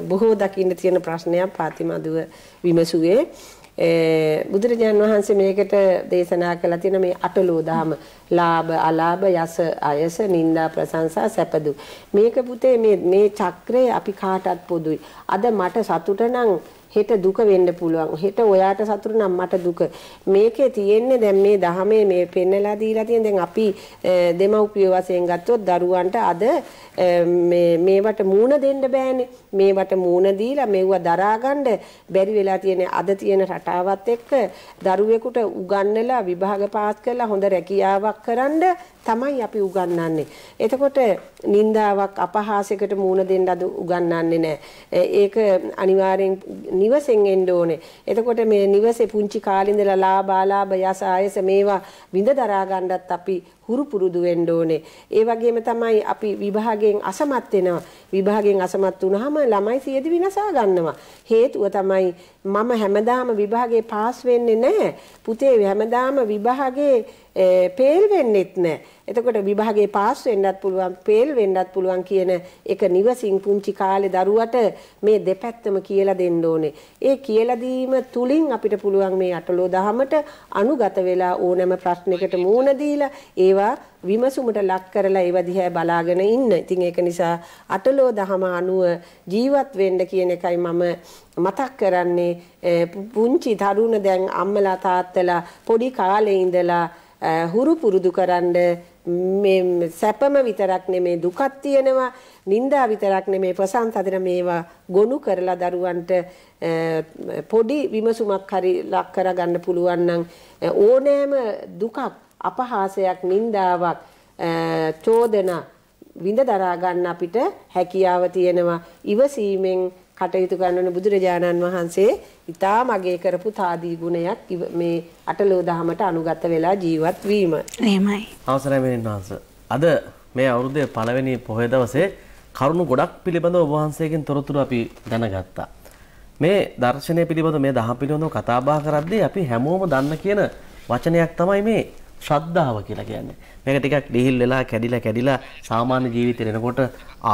බොහෝ දකින්න තියෙන ප්‍රශ්නයක් පාතිමදුව විමසුවේ බුදුරජාන් වහන්සේ මේකට දේශනා කළා තියෙන මේ අටලෝ දහම ලාභ අලාභ යස අයස නිന്ദා ප්‍රශංසා සැපදු මේක පුතේ මේ මේ චක්‍රය අපි කාටත් පොදුයි අද මට සතුට නම් හෙට දුක වෙන්න පුළුවන්. හෙට ඔයාට සතුරු නම් මට දුක. මේකේ තියෙන්නේ දැන් මේ දහමේ මේ පෙන්නලා දීලා තියෙන දැන් අපි දෙමව්පිය වශයෙන් ගත්තොත් දරුවන්ට අද මේ මේවට මූණ දෙන්න බෑනේ. මේවට මූණ දීලා මෙවුව දරා ගන්න බැරි වෙලා තියෙන අද තියෙන රටාවත් එක්ක දරුවෙකුට උගන්වලා විභාග පාස් කරලා හොඳ රැකියාවක් කරන්න තමයි අපි උගන්වන්නේ. එතකොට නින්දාවක් අපහාසයකට මූණ දෙන්න අද උගන්වන්නේ නැහැ. ඒක අනිවාර්යෙන් නිවසෙන් එන්න ඕනේ. එතකොට මේ නිවසේ පුංචි කාලේ ඉඳලා ලාභ ආලාභ යස ආයස මේවා විඳ දරා ගන්නත් අපි හුරු පුරුදු වෙන්න ඕනේ. ඒ වගේම තමයි අපි විභාගයෙන් අසමත් වෙනවා. විභාගයෙන් අසමත් වුනහම ළමයි සියදි විනාශා ගන්නවා. හේතුව තමයි මම හැමදාම විභාගේ පාස් වෙන්නේ නැහැ. පුතේ හැමදාම විභාගේ පේල් වෙන්නෙත් නැහැ. එතකොට විභාගේ පාස් වෙන්නත් පුළුවන්, පේල් වෙන්නත් පුළුවන් කියන එක නිවසින් පුංචි කාලේ දරුවට මේ දෙපැත්තම කියලා දෙන්න ඕනේ. ඒ කියලා දීම තුලින් අපිට පුළුවන් මේ අටලෝ දහමට අනුගත වෙලා ඕනෑම ප්‍රශ්නයකට මුහුණ දීලා ඒ ඒවා විමසුමට ලක් කරලා ඒව දිහා බලාගෙන ඉන්න. ඉතින් ඒක නිසා අටලෝ දහම අනුව ජීවත් වෙන්න කියන එකයි මම මතක් කරන්නේ පුංචි තරුණ දැන් අම්මලා තාත්තලා පොඩි කාලේ ඉඳලා හුරු පුරුදු කරන්න මේ සැපම විතරක් නෙමේ දුකක් තියෙනවා නිന്ദා විතරක් නෙමේ ප්‍රසන්නතර මේවා ගොනු කරලා දරුවන්ට පොඩි විමසුමක් හරි ලක් කරගන්න පුළුවන් නම් ඕනෑම දුකක් අපහාසයක් නින්දාවක් චෝදනා විඳ දරා ගන්න අපිට හැකියාව තියෙනවා ඉවසීමෙන් කටයුතු කරන බුදුරජාණන් වහන්සේ ඊටා මගේ කරපු තාදී ගුණයක් මේ අටලෝ දහමට අනුගත වෙලා ජීවත් වීම. එහෙමයි. අවසරයි මෙන්න වහන්සේ. අද මේ අවුරුද්දේ පළවෙනි පොහොය දවසේ කරුණු ගොඩක් පිළිබඳව ඔබ වහන්සේගෙන් තොරතුරු අපි දැනගත්තා. මේ දර්ශනය පිළිබඳව මේ දහම් පිළිබඳව කතා බහ කරද්දී අපි හැමෝම දන්න කියන වචනයක් තමයි මේ ශ්‍රද්ධාව කියලා කියන්නේ. මේක ටිකක් ලිහිල් වෙලා කැඩිලා කැඩිලා සාමාන්‍ය ජීවිතේ එනකොට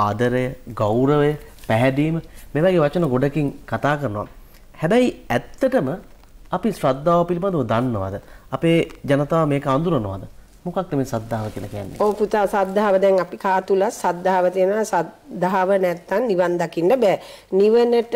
ආදරය, ගෞරවය, පැහැදීම මේ වගේ වචන ගොඩකින් කතා කරනවා. හැබැයි ඇත්තටම අපි ශ්‍රද්ධාව පිළිබඳව දන්නවද? අපේ ජනතාව මේක අඳුරනවද? මොකක්ද මේ සද්ධාව කියලා කියන්නේ? ඔව් පුතා සද්ධාව දැන් අපි කා තුල සද්ධාව තියෙනවා සද්ධාව නැත්තම් නිවන් දකින්න බෑ. නිවනට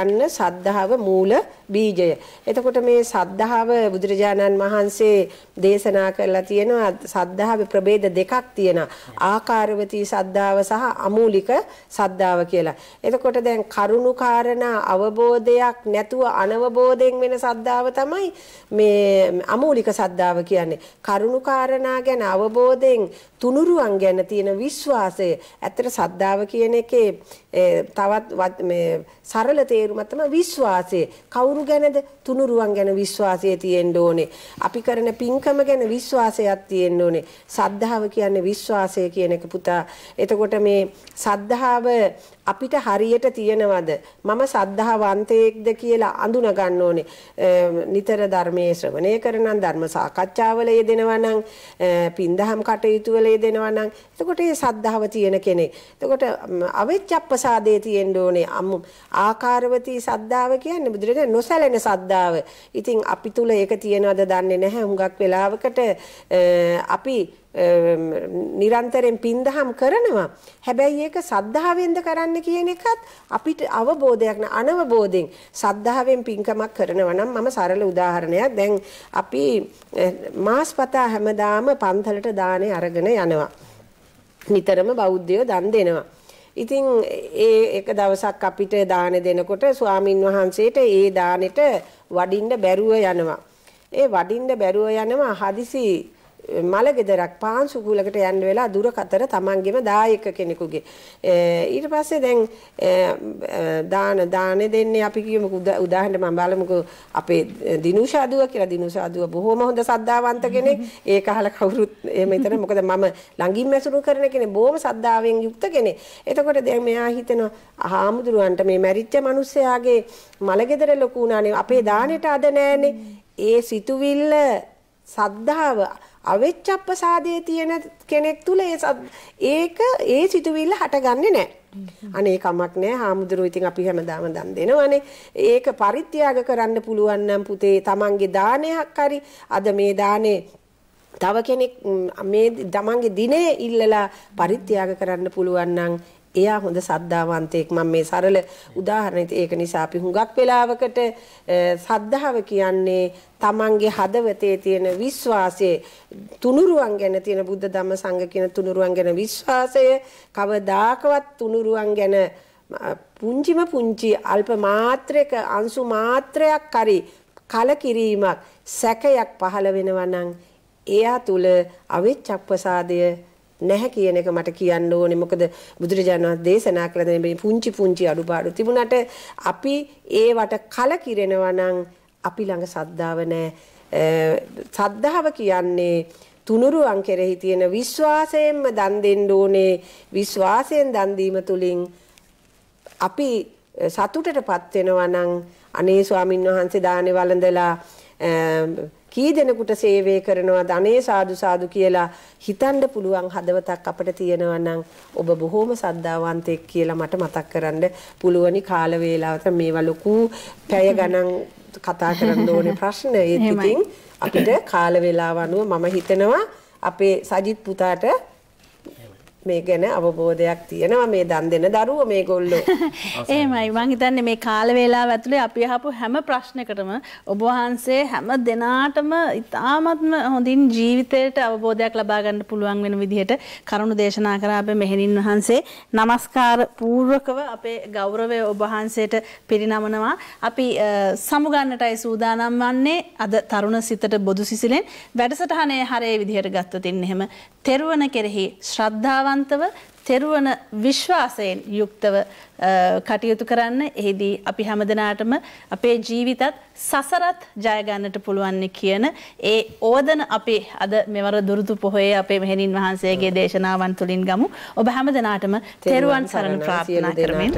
යන්න සද්ධාව මූල බීජය. එතකොට මේ සද්ධාව බුදුරජාණන් වහන්සේ දේශනා කරලා තියෙනවා සද්ධාවේ ප්‍රභේද දෙකක් තියෙනවා. ආකාරවතී සද්ධාව සහ අමූලික සද්ධාව කියලා. එතකොට දැන් කරුණු කාරණා අවබෝධයක් නැතුව අනවබෝධයෙන් වෙන සද්ධාව තමයි මේ අමූලික සද්ධාව කියන්නේ. කරුණු කාරණා ගැන අවබෝධයෙන් තුනුරුවන් ගැන තියෙන විශ්වාසය. ඇත්තට සද්ධාව කියන එකේ තවත් මේ සරල තේරුම තමයි විශ්වාසය. කවුරු ගැනද? තුනුරුවන් ගැන විශ්වාසය තියෙන්න ඕනේ. අපි කරන පින්කම ගැන විශ්වාසයක් තියෙන්න ඕනේ. සද්ධාව කියන්නේ විශ්වාසය කියන එක පුතා. එතකොට මේ සද්ධාව අපිට හරියට තියෙනවද මම සද්ධාවන්තයෙක්ද කියලා අඳුන ගන්න ඕනේ. නිතර ධර්මයේ ශ්‍රවණය කරනනම් ධර්ම සාකච්ඡාවල යෙදෙනවනම් පින්දහම් කටයුතු වල යෙදෙනවනම් එතකොට ඒ සද්ධාව තියෙන කෙනෙක්. එතකොට අවිච්ඡප්පසාදේ තියෙන්න ඕනේ. අමු ආකාරවතී සද්ධාව කියන්නේ බුදුරජාණන් නොසැලෙන සද්ධාව. ඉතින් අපි තුල ඒක තියෙනවද දන්නේ නැහැ. හුඟක් වෙලාවකට අපි නිරන්තරයෙන් පින්දහම් කරනවා. හැබැයි ඒක සද්ධාවෙන්ද කරන්න කියන එකත් අපිට අවබෝධයක් නෑ අනවබෝධයෙන් සද්ධාවෙන් පින්කමක් කරනවා නම් මම සරල උදාහරණයක් දැන් අපි මාස්පතා හැමදාම පන්තලට දානේ අරගෙන යනවා. නිතරම බෞද්ධයෝ දන් දෙනවා. ඉතින් ඒ එක දවසක් අපිට දාන දෙනකොට ස්වාමින් වහන්සේට ඒ දානෙට වඩින්න බැරුව යනවා. ඒ වඩින්න බැරුව යනවා හදිසි මල ගෙදරක් පාන්සු කුලකට යන්න වෙලා දුර කතර තමන්ගෙම දායක කෙනෙකුගේ ඊට පස්සේ දැන් දාන දාන දෙන්නේ අපි කියමුකෝ උදාහරණයක් මම බලමුකෝ අපේ දිනුෂාදුව කියලා දිනුෂාදුව බොහොම හොඳ සද්ධාවන්ත කෙනෙක් ඒක අහලා කවුරුත් එහෙම හිතන මොකද මම ළඟින් මැසුරු කරන කෙනෙක් බොහොම සද්ධාවෙන් යුක්ත කෙනෙක් එතකොට දැන් මෙයා හිතනවා හාමුදුරුවන්ට මේ මැරිච්ච මිනිස්සයාගේ මල ගෙදර ලොකු උනානේ අපේ දානෙට අද නෑනේ ඒ සිතුවිල්ල සද්ධාව අවෙච්චප්පසාදයේ තියෙන කෙනෙක් තුල ඒ ඒක ඒ සිතුවිල්ල හටගන්නේ නැහැ. අනේ කමක් නැහැ. හාමුදුරුවෝ ඉතින් අපි හැමදාම දන් දෙනවනේ. ඒක පරිත්‍යාග කරන්න පුළුවන් නම් පුතේ Tamange දානයක් හරි අද මේ දානේ තව කෙනෙක් මේ තමන්ගේ දිනේ ඉල්ලලා පරිත්‍යාග කරන්න පුළුවන් නම් එයා හොඳ සද්ධාවන්තයෙක් මම මේ සරල උදාහරණෙත් ඒක නිසා අපි හුඟක් වෙලාවකට සද්ධාව කියන්නේ තමන්ගේ හදවතේ තියෙන විශ්වාසය තුනුරුවන් ගැන තියෙන බුද්ධ ධම්ම සංඝ කියන තුනුරුවන් ගැන විශ්වාසය කවදාකවත් තුනුරුවන් ගැන පුංචිම පුංචි අල්ප මාත්‍රයක අංශු මාත්‍රයක් හරි කලකිරීමක් සැකයක් පහළ වෙනවා නම් එයා තුල අවිච්ඡප්පසාදය නැහැ කියන එක මට කියන්න ඕනේ මොකද බුදුරජාණන් වහන්සේ දේශනා කළ දෙන මේ පුංචි පුංචි අඩුපාඩු තිබුණාට අපි ඒවට කලකිරෙනවා නම් අපි ළඟ සද්ධාව නැහැ සද්ධාව කියන්නේ තුනුරුවන් කෙරෙහි තියෙන විශ්වාසයෙන්ම දන් දෙන්න ඕනේ විශ්වාසයෙන් දන් දීම තුලින් අපි සතුටටපත් වෙනවා නම් අනේ ස්වාමින් වහන්සේ දානේ වළඳලා කී දෙනෙකුට සේවය කරනවද අනේ සාදු සාදු කියලා හිතන්න පුළුවන් හදවතක් අපිට තියෙනවා නම් ඔබ බොහොම සද්ධාවන්තෙක් කියලා මට මතක් කරන්න පුළුවනි කාල වේලාවට මේවා ලොකු පැය ගණන් කතා කරන්න ඕනේ ප්‍රශ්න ඒත් ඉතින් අපිට කාල වේලාව අනුව මම හිතනවා අපේ සජිත් පුතාට මේ ගැන අවබෝධයක් තියෙනවා මේ දන් දෙන දරුව මේ ගොල්ලෝ. එහෙමයි මං හිතන්නේ මේ කාල වේලාව ඇතුලේ අපි අහපු හැම ප්‍රශ්නකටම ඔබ වහන්සේ හැම දෙනාටම ඉතාමත්ම හොඳින් ජීවිතයට අවබෝධයක් ලබා ගන්න පුළුවන් වෙන විදිහට කරුණු දේශනා කරා අපේ මෙහෙණින් වහන්සේ. নমස්කාර පූර්වකව අපේ ගෞරවය ඔබ වහන්සේට පිරිනමනවා. අපි සමුගන්නටයි සූදානම් වන්නේ අද තරුණ සිතට බොදු සිසිලෙන් වැඩසටහනේ හරේ විදිහට ගත්තොත් ඉන්න එහෙම තෙරුවන කෙරෙහි ශ්‍රද්ධාවන් ඒකාන්තව තෙරුවන විශ්වාසයෙන් යුක්තව කටයුතු කරන්න එහිදී අපි හැමදනාටම අපේ ජීවිතත් සසරත් ජයගන්නට පුළුවන්නේ කියන ඒ ඕදන අපි අද මෙවර දුරුතු පොහොය අපේ මෙහෙණින් වහන්සේගේ දේශනාවන් තුළින් ගමු ඔබ හැමදනාටම තෙරුවන් සරණ ප්‍රාර්ථනා කරමින්